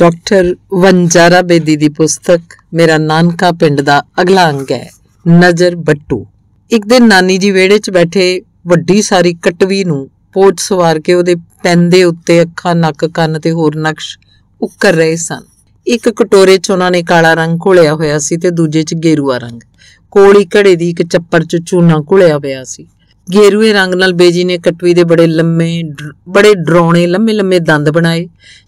doctor ਵੰਜਾਰਾ Bedi ਦੀ ਪੁਸਤਕ ਮੇਰਾ ਨਾਨਕਾ ਪਿੰਡ ਦਾ ਅਗਲਾ ਅੰਗ ਹੈ ਨਜ਼ਰ ਬੱਟੂ ਇੱਕ ਦਿਨ ਨਾਨੀ ਜੀ ਵਿਹੜੇ 'ਚ ਬੈਠੇ ਵੱਡੀ ਸਾਰੀ ਕਟਵੀ ਨੂੰ ਪੋਟ ਸਵਾਰ ਕੇ ਉਹਦੇ ਪੈਂਦੇ ਉੱਤੇ ਅੱਖਾਂ ਨੱਕ ਕੰਨ ਤੇ ਹੋਰ ਨਕਸ਼ ਉੱਕਰ ਰਹੇ ਸਨ ਇੱਕ ਕਟੋਰੇ 'ਚ ਉਹਨਾਂ ਨੇ ਕਾਲਾ ਰੰਗ ਘੋਲਿਆ ਹੋਇਆ ਸੀ ਤੇ ਦੂਜੇ 'ਚ ਗੇਰੂਆ ਰੰਗ ਕੋਲੀ ਘੜੇ ਦੀ ਇੱਕ ਚੱਪਰ 'ਚ ਚੂਨਾ ਘੋਲਿਆ ਹੋਇਆ ਸੀ ਗੇਰੂਏ ਰੰਗ ਨਾਲ ਬੇਜੀ ਨੇ ਕਟਵੀ ਦੇ ਬੜੇ ਲੰਮੇ ਬੜੇ ਡਰਾਉਣੇ ਲੰਮੇ ਲੰਮੇ ਦੰਦ ਬਣਾਏ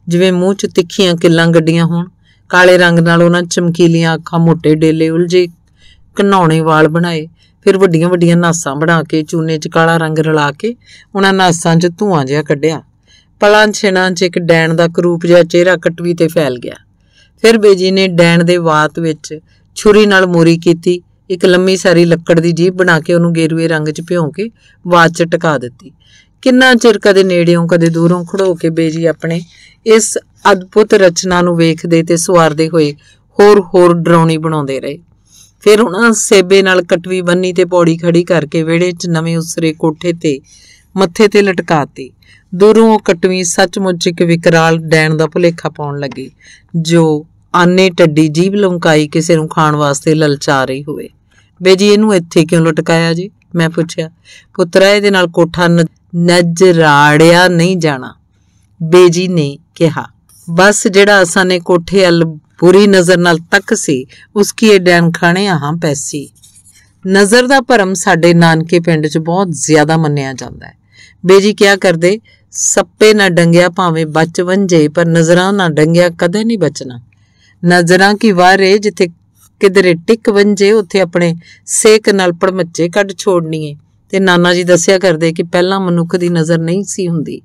ਜਿਵੇਂ ਮੂੰਹ 'ਚ ਤਿੱਖੀਆਂ ਕਿੱਲਾਂ ਗੱਡੀਆਂ ਹੋਣ ਕਾਲੇ ਰੰਗ ਨਾਲ ਉਹਨਾਂ ਚਮਕੀਲੀਆਂ ਅੱਖਾਂ ਮੋٹے ਡੇਲੇ ਉਲਝੇ ਕਨੌਣੇ ਵਾਲ ਬਣਾਏ ਫਿਰ ਵੱਡੀਆਂ ਵੱਡੀਆਂ ਨਾਸਾਂ ਬਣਾ ਕੇ ਚੂਨੇ 'ਚ ਕਾਲਾ ਰੰਗ ਰਲਾ ਕੇ ਉਹਨਾਂ ਨਾਸਾਂ 'ਚ ਧੂਆਂ ਜਿਹਾ ਕੱਢਿਆ ਪਲਾਂ ਛਿਣਾਂ 'ਚ ਇੱਕ ਡੈਣ ਦਾ ਕਰੂਪ ਜਿਹਾ ਚਿਹਰਾ ਕਟਵੀ ਤੇ ਫੈਲ ਗਿਆ ਫਿਰ ਬੇਜੀ ਨੇ ਡੈਣ ਦੇ ਬਾਤ ਵਿੱਚ ਛੁਰੀ ਨਾਲ ਮੋਰੀ ਕੀਤੀ ਇੱਕ ਲੰਮੀ ਸਾਰੀ ਲੱਕੜ ਦੀ ਜੀਬ ਬਣਾ ਕੇ ਉਹਨੂੰ ਗੇਰੂਏ ਰੰਗ 'ਚ ਭਿਉਂ ਕੇ ਬਾਤ 'ਚ ਟਿਕਾ ਦਿੱਤੀ ਕਿੰਨਾ ਚਿਰ ਕਦੇ ਨੇੜਿਓਂ ਕਦੇ ਦੂਰੋਂ ਖੜੋ ਕੇ ਬੇਜੀ ਆਪਣੇ ਇਸ ਅਦਭੁਤ ਰਚਨਾ ਨੂੰ ਵੇਖਦੇ ਤੇ ਸਵਾਰਦੇ ਹੋਏ ਹੋਰ ਹੋਰ ਡਰਾਉਣੀ ਬਣਾਉਂਦੇ ਰਹੇ ਫਿਰ ਉਹਨਾਂ ਸੇਬੇ ਨਾਲ ਕਟਵੀ ਬੰਨੀ ਤੇ ਪੌੜੀ ਖੜੀ ਕਰਕੇ ਵਿਹੜੇ 'ਚ ਨਵੇਂ ਉਸਰੇ ਕੋਠੇ ਤੇ ਮੱਥੇ ਤੇ ਲਟਕਾਤੀ ਦੂਰੋਂ ਕਟਵੀ ਸੱਚਮੁੱਚ ਇੱਕ ਵਿਕਰਾਲ ਡੈਣ ਦਾ ਭੁਲੇਖਾ ਪਾਉਣ ਲੱਗੀ ਜੋ ਆਨੇ ਟੱਡੀ ਜੀਬ ਲੰਕਾਈ ਕਿਸੇ ਨੂੰ ਖਾਣ ਵਾਸਤੇ ਲਲਚਾ ਰਹੀ ਹੋਵੇ ਬੇਜੀ ਇਹਨੂੰ ਇੱਥੇ ਕਿਉਂ ਲਟਕਾਇਆ ਜੀ ਮੈਂ ਪੁੱਛਿਆ ਪੁੱਤਰਾ ਇਹਦੇ ਨਾਲ ਕੋਠਾ ਨਜਰਾੜਿਆ ਨਹੀਂ ਜਾਣਾ ਬੇਜੀ ਨੇ ਕਿਹਾ ਬਸ ਜਿਹੜਾ ਅਸਾਂ ਨੇ ਕੋਠੇ ਅਲ ਬੁਰੀ ਨਜ਼ਰ ਨਾਲ ਤੱਕ ਸੀ ਉਸਕੀ ਇਹ ਡੈਨ ਖਾਣੇ ਆਹਾਂ ਪੈਸੀ ਨਜ਼ਰ ਦਾ ਭਰਮ ਸਾਡੇ ਨਾਨਕੇ ਪਿੰਡ 'ਚ ਬਹੁਤ ਜ਼ਿਆਦਾ ਮੰਨਿਆ ਜਾਂਦਾ ਹੈ ਬੇਜੀ ਕਿਆ ਕਰਦੇ ਸੱਪੇ ਨਾ ਡੰਗਿਆ ਭਾਵੇਂ ਬਚ ਵੰਜੇ ਪਰ ਨਜ਼ਰਾਂ ਨਾ ਡੰਗਿਆ ਕਦੇ ਨਹੀਂ ਬਚਣਾ ਨਜ਼ਰਾਂ ਕੀ ਵਾਰੇ ਜਿੱਥੇ ਕਿਧਰੇ ਟਿਕ ਵੰਜੇ ਉੱਥੇ ਆਪਣੇ ਸੇਕ ਨਾਲ ਪੜਮੱਚੇ ਕੱਢ ਛੋੜਨੀਏ ਤੇ ਨਾਨਾ ਜੀ ਦੱਸਿਆ ਕਰਦੇ ਕਿ ਪਹਿਲਾਂ ਮਨੁੱਖ ਦੀ ਨਜ਼ਰ ਨਹੀਂ ਸੀ ਹੁੰਦੀ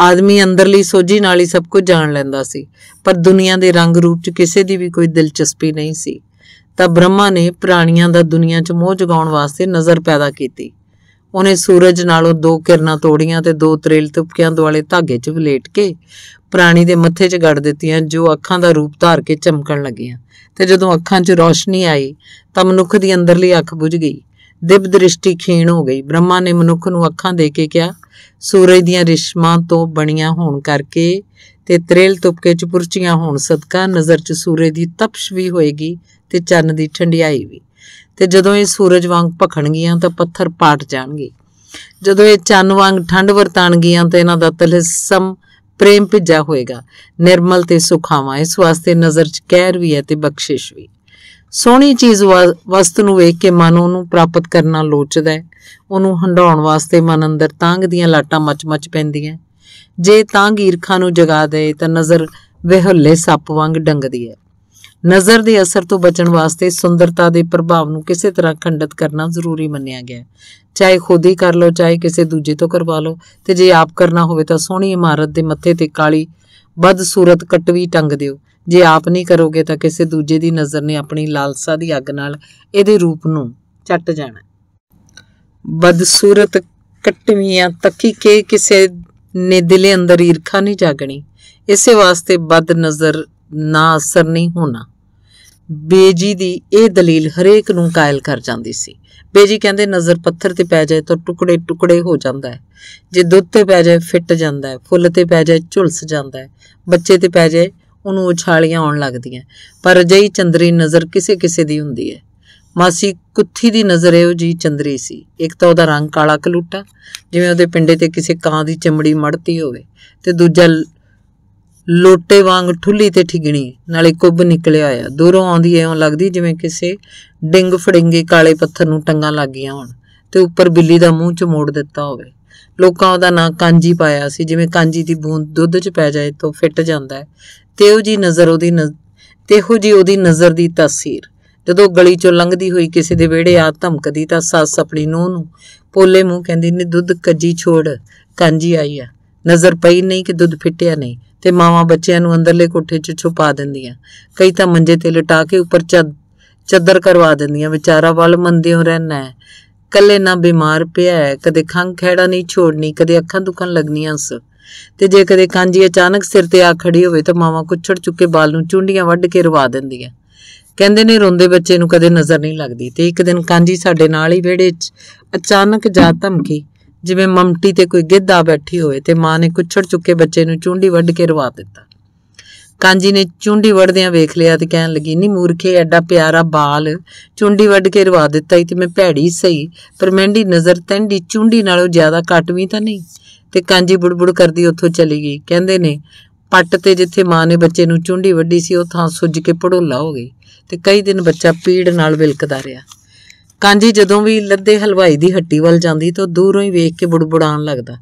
ਆਦਮੀ ਅੰਦਰਲੀ ਸੋਝੀ ਨਾਲ ਹੀ ਸਭ ਕੁਝ ਜਾਣ ਲੈਂਦਾ ਸੀ ਪਰ ਦੁਨੀਆ ਦੇ ਰੰਗ ਰੂਪ 'ਚ ਕਿਸੇ ਦੀ ਵੀ ਕੋਈ ਦਿਲਚਸਪੀ ਨਹੀਂ ਸੀ ਤਾਂ ਬ੍ਰਹਮਾ ਨੇ ਪ੍ਰਾਣੀਆਂ ਦਾ ਦੁਨੀਆ 'ਚ ਮੋਹ ਜਗਾਉਣ ਵਾਸਤੇ ਨਜ਼ਰ ਪੈਦਾ ਕੀਤੀ ਉਹਨੇ ਸੂਰਜ ਨਾਲੋਂ ਦੋ ਕਿਰਨਾਂ ਤੋੜੀਆਂ ਤੇ ਦੋ ਤਰੇਲ ਤੁਪਕਿਆਂ ਦੁਆਲੇ ਧਾਗੇ 'ਚ ਵਲੇਟ ਕੇ ਪ੍ਰਾਣੀ ਦੇ ਮੱਥੇ 'ਚ ਗੜ ਦਿੱਤੀਆਂ ਜੋ ਅੱਖਾਂ ਦਾ ਰੂਪ ਧਾਰ ਕੇ ਚਮਕਣ ਲੱਗੀਆਂ ਤੇ ਜਦੋਂ ਅੱਖਾਂ 'ਚ ਰੋਸ਼ਨੀ ਆਈ ਤਾਂ ਮਨੁੱਖ ਦੀ ਅੰਦਰਲੀ ਅੱਖ ਬੁਝ ਗਈ ਦਿਵ ਦ੍ਰਿਸ਼ਟੀ ਖੀਣ ਹੋ ਗਈ ਬ੍ਰਹਮਾ ਨੇ ਮਨੁੱਖ ਨੂੰ ਅੱਖਾਂ ਦੇ ਕੇ ਕਿਹਾ ਸੂਰਜ ਦੀਆਂ ਰਿਸ਼ਮਾਂ ਤੋਂ ਬਣੀਆਂ ਹੋਣ ਕਰਕੇ ਤੇ ਤ੍ਰੇਲ ਤੁਪਕੇ 'ਚ ਪੁਰਚੀਆਂ ਹੋਣ ਸਦਕਾ ਨਜ਼ਰ 'ਚ ਸੂਰਜ ਦੀ ਤਪਸ਼ ਵੀ ਹੋਏਗੀ ਤੇ ਚੰਨ ਦੀ ਠੰਡਿਆਈ ਵੀ ਤੇ ਜਦੋਂ ਇਹ ਸੂਰਜ ਵਾਂਗ ਭਖਣਗੀਆਂ ਤਾਂ ਪੱਥਰ ਪਾਟ ਜਾਣਗੇ ਜਦੋਂ ਇਹ ਚੰਨ ਵਾਂਗ ਠੰਡ ਵਰਤਾਣਗੀਆਂ ਤਾਂ ਇਹਨਾਂ ਦਾ ਤਲਸਮ ਪ੍ਰੇਮ ਭਿੱਜਾ ਹੋਏਗਾ ਨਿਰਮਲ ਤੇ ਸੁਖਾਵਾਂ ਇਸ ਵਾਸਤੇ ਨਜ਼ਰ 'ਚ ਕਹਿਰ ਵੀ ਹੈ ਤੇ ਬਖਸ਼ਿਸ਼ ਵੀ ਸੋਹਣੀ ਚੀਜ਼ ਵਸਤ ਨੂੰ ਵੇਖ ਕੇ ਮਨ ਉਹਨੂੰ ਪ੍ਰਾਪਤ ਕਰਨਾ ਲੋਚਦਾ ਹੈ ਉਹਨੂੰ ਹੰਡਾਉਣ ਵਾਸਤੇ ਮਨ ਅੰਦਰ ਤਾਂਗ ਦੀਆਂ ਲਾਟਾਂ ਮਚਮਚ ਪੈਂਦੀਆਂ ਜੇ ਤਾਂਗ ਈਰਖਾ ਨੂੰ ਜਗਾ ਦੇ ਤਾਂ ਨਜ਼ਰ ਵਿਹੁੱਲੇ ਸੱਪ ਵਾਂਗ ਡੰਗਦੀ ਹੈ ਨਜ਼ਰ ਦੇ ਅਸਰ ਤੋਂ ਬਚਣ ਵਾਸਤੇ ਸੁੰਦਰਤਾ ਦੇ ਪ੍ਰਭਾਵ ਨੂੰ ਕਿਸੇ ਤਰ੍ਹਾਂ ਖੰਡਿਤ ਕਰਨਾ ਜ਼ਰੂਰੀ ਮੰਨਿਆ ਗਿਆ ਚਾਹੇ ਖੁਦ ਹੀ ਕਰ ਲਓ ਚਾਹੇ ਕਿਸੇ ਦੂਜੇ ਤੋਂ ਕਰਵਾ ਲਓ ਤੇ ਜੇ ਆਪ ਕਰਨਾ ਹੋਵੇ ਤਾਂ ਸੋਹਣੀ ਇਮਾਰਤ ਦੇ ਮੱਥੇ ਤੇ ਕਾਲੀ ਬਦਸੂਰਤ ਕਟਵੀ ਟੰਗ ਦਿਓ ਜੇ ਆਪ ਨਹੀਂ ਕਰੋਗੇ ਤਾਂ ਕਿਸੇ ਦੂਜੇ ਦੀ ਨਜ਼ਰ ਨੇ ਆਪਣੀ ਲਾਲਸਾ ਦੀ ਅੱਗ ਨਾਲ ਇਹਦੇ ਰੂਪ ਨੂੰ ਚੱਟ ਜਾਣਾ ਬਦਸੂਰਤ ਕਟਵੀਆਂ ਤੱਕੀ ਕੇ ਕਿਸੇ ਨੇ ਦਿਲੇ ਅੰਦਰ ਈਰਖਾ ਨਹੀਂ ਜਾਗਣੀ ਇਸੇ ਵਾਸਤੇ ਬਦ ਨਜ਼ਰ ਨਾ ਅਸਰ ਨਹੀਂ ਹੋਣਾ ਬੇਜੀ ਦੀ ਇਹ ਦਲੀਲ ਹਰੇਕ ਨੂੰ ਕਾਇਲ ਕਰ ਜਾਂਦੀ ਸੀ ਬੇਜੀ ਕਹਿੰਦੇ ਨਜ਼ਰ ਪੱਥਰ ਤੇ ਪੈ ਜਾਏ ਤਾਂ ਟੁਕੜੇ ਟੁਕੜੇ ਹੋ ਜਾਂਦਾ ਹੈ ਜੇ ਦੁੱਧ ਤੇ ਪੈ ਜਾਏ ਫਿੱਟ ਜਾਂਦਾ ਹੈ ਫੁੱਲ ਤੇ ਪੈ ਜਾਏ ਝੁਲਸ ਜਾਂਦਾ ਹੈ ਬੱਚੇ ਤੇ ਪੈ ਜਾਏ ਉਹਨੂੰ ਉਛਾਲੀਆਂ ਆਉਣ ਲੱਗਦੀਆਂ ਪਰ ਅਜਿਹੀ ਚੰਦਰੀ ਨਜ਼ਰ ਕਿਸੇ ਕਿਸੇ ਦੀ ਹੁੰਦੀ ਹੈ ਮਾਸੀ ਕੁੱਥੀ ਦੀ ਨਜ਼ਰ ਇਹੋ ਜੀ ਚੰਦਰੀ ਸੀ ਇੱਕ ਤਾਂ ਉਹਦਾ ਰੰਗ ਕਾਲਾ ਕਲੂਟਾ ਜਿਵੇਂ ਉਹਦੇ ਪਿੰਡੇ ਤੇ ਕਿਸੇ ਕਾਂ ਦੀ ਚਮੜੀ ਮੜਤੀ ਹੋਵੇ ਤੇ ਦੂਜਾ ਲੋਟੇ ਵਾਂਗ ਠੁੱਲੀ ਤੇ ਠਿਗਣੀ ਨਾਲੇ ਕੁੱਬ ਨਿਕਲਿਆ ਆ ਦੂਰੋਂ ਆਉਂਦੀ ਐਉਂ ਲੱਗਦੀ ਜਿਵੇਂ ਕਿਸੇ ਡਿੰਗ ਫੜਿੰਗੇ ਕਾਲੇ ਪੱਥਰ ਨੂੰ ਟੰਗਾਂ ਲੱਗੀਆਂ ਹੋਣ ਤੇ ਉੱਪਰ ਬਿੱਲੀ ਦਾ ਮੂੰਹ ਚ ਮੋੜ ਦਿੱਤਾ ਹੋਵੇ ਲੋਕਾਂ ਉਹਦਾ ਨਾਂ ਕਾਂਜੀ ਪਾਇਆ ਸੀ ਜਿਵੇਂ ਕਾਂਜੀ ਦੀ ਬੂੰਦ ਦੁੱਧ 'ਚ ਪੈ ਜਾਏ ਤਾਂ ਫਿੱਟ ਜਾਂਦਾ ਹੈ ਉਹ ਜੀ ਨਜ਼ਰ ਉਹਦੀ ਤੇਹੋ ਜੀ ਉਹਦੀ ਨਜ਼ਰ ਦੀ ਤਾਸੀਰ ਜਦੋਂ ਗਲੀ 'ਚੋਂ ਲੰਘਦੀ ਹੋਈ ਕਿਸੇ ਦੇ ਵਿਹੜੇ ਆ ਧਮਕਦੀ ਤਾਂ ਸੱਸ ਆਪਣੀ ਨੂੰਹ ਨੂੰ ਪੋਲੇ ਮੂੰਹ ਕਹਿੰਦੀ ਨੇ ਦੁੱਧ ਕੱਜੀ ਛੋੜ ਕਾਂਜੀ ਆਈ ਆ ਨਜ਼ਰ ਪਈ ਨਹੀਂ ਕਿ ਦੁੱਧ ਫਿੱਟਿਆ ਨਹੀਂ ਤੇ ਮਾਵਾਂ ਬੱਚਿਆਂ ਨੂੰ ਅੰਦਰਲੇ ਕੋਠੇ 'ਚ ਛੁਪਾ ਦਿੰਦੀਆਂ ਕਈ ਤਾਂ ਮੰਜੇ ਤੇ ਲਟਾ ਕੇ ਉੱਪਰ ਚੱਦਰ ਕਰਵਾ ਦਿੰਦੀਆਂ ਵਿਚਾਰਾ ਵੱਲ ਮੰਦਿਓ ਰਹਿਣਾ ਹੈ ਕੱਲੇ ਨਾ ਬਿਮਾਰ ਪਿਆ ਹੈ ਕਦੇ ਖੰਘ ਖੈੜਾ ਨਹੀਂ ਛੋੜਨੀ ਕਦੇ ਅੱਖਾਂ ਦੁਖਣ ਲੱਗਨੀਆਂ ਸ ਤੇ ਜੇ ਕਦੇ ਕਾਂਜੀ ਅਚਾਨਕ ਸਿਰ ਤੇ ਆ ਖੜੀ ਹੋਵੇ ਤਾਂ ਮਾਵਾਂ ਕੁੱਛੜ ਚੁੱਕੇ ਬਾਲ ਨੂੰ ਚੁੰਡੀਆਂ ਵੱਢ ਕੇ ਰਵਾ ਦਿੰਦੀਆਂ ਕਹਿੰਦੇ ਨੇ ਰੋਂਦੇ ਬੱਚੇ ਨੂੰ ਕਦੇ ਨਜ਼ਰ ਨਹੀਂ ਲੱਗਦੀ ਤੇ ਇੱਕ ਦਿਨ ਕਾਂਜੀ ਸਾਡੇ ਨਾਲ ਹੀ ਵਿਹੜੇ 'ਚ ਅਚਾਨਕ ਜਾ ਧਮਕੀ ਜਿਵੇਂ ਮਮਟੀ ਤੇ ਕੋਈ ਗਿੱਧਾ ਬੈਠੀ ਹੋਵੇ ਤੇ ਮਾਂ ਨੇ ਕੁਛੜ ਚੁੱਕੇ ਬੱਚੇ ਨੂੰ ਚੁੰਡੀ ਵੱਢ ਕੇ ਰਵਾ ਦਿੱਤਾ ਕਾਂਜੀ ਨੇ ਚੁੰਡੀ ਵੱਢਦਿਆਂ ਵੇਖ ਲਿਆ ਤੇ ਕਹਿਣ ਲੱਗੀ ਨਹੀਂ ਮੂਰਖੇ ਐਡਾ ਪਿਆਰਾ ਬਾਲ ਚੁੰਡੀ ਵੱਢ ਕੇ ਰਵਾ ਦਿੱਤਾ ਹੀ ਤੇ ਮੈਂ ਭੈੜੀ ਸਹੀ ਪਰ ਮੈਂਡੀ ਨਜ਼ਰ ਤੈਂਡੀ ਚੁੰਡੀ ਨਾਲੋਂ ਜ਼ਿਆਦਾ ਘਟਵੀਂ ਤਾਂ ਨਹੀਂ ਤੇ ਕਾਂਜੀ ਬੁੜਬੁੜ ਕਰਦੀ ਉੱਥੋਂ ਚਲੀ ਗਈ ਕਹਿੰਦੇ ਨੇ ਪੱਟ ਤੇ ਜਿੱਥੇ ਮਾਂ ਨੇ ਬੱਚੇ ਨੂੰ ਚੁੰਡੀ ਵੱਢੀ ਸੀ ਉਹ ਥਾਂ ਸੁੱਜ ਕੇ ਪੜੋਲਾ ਹੋ ਗਈ ਤੇ ਕਈ ਦਿਨ ਬੱਚਾ ਪੀੜ ਨਾਲ ਵਿਲਕਦਾ ਰਿਹਾ ਕਾਂਜੀ ਜਦੋਂ ਵੀ ਲੱਦੇ ਹਲਵਾਈ ਦੀ ਹੱਟੀ ਵੱਲ ਜਾਂਦੀ ਤਾਂ ਦੂਰੋਂ ਹੀ ਵੇਖ ਕੇ ਬੁੜਬੁੜਾਣ ਲੱਗਦਾ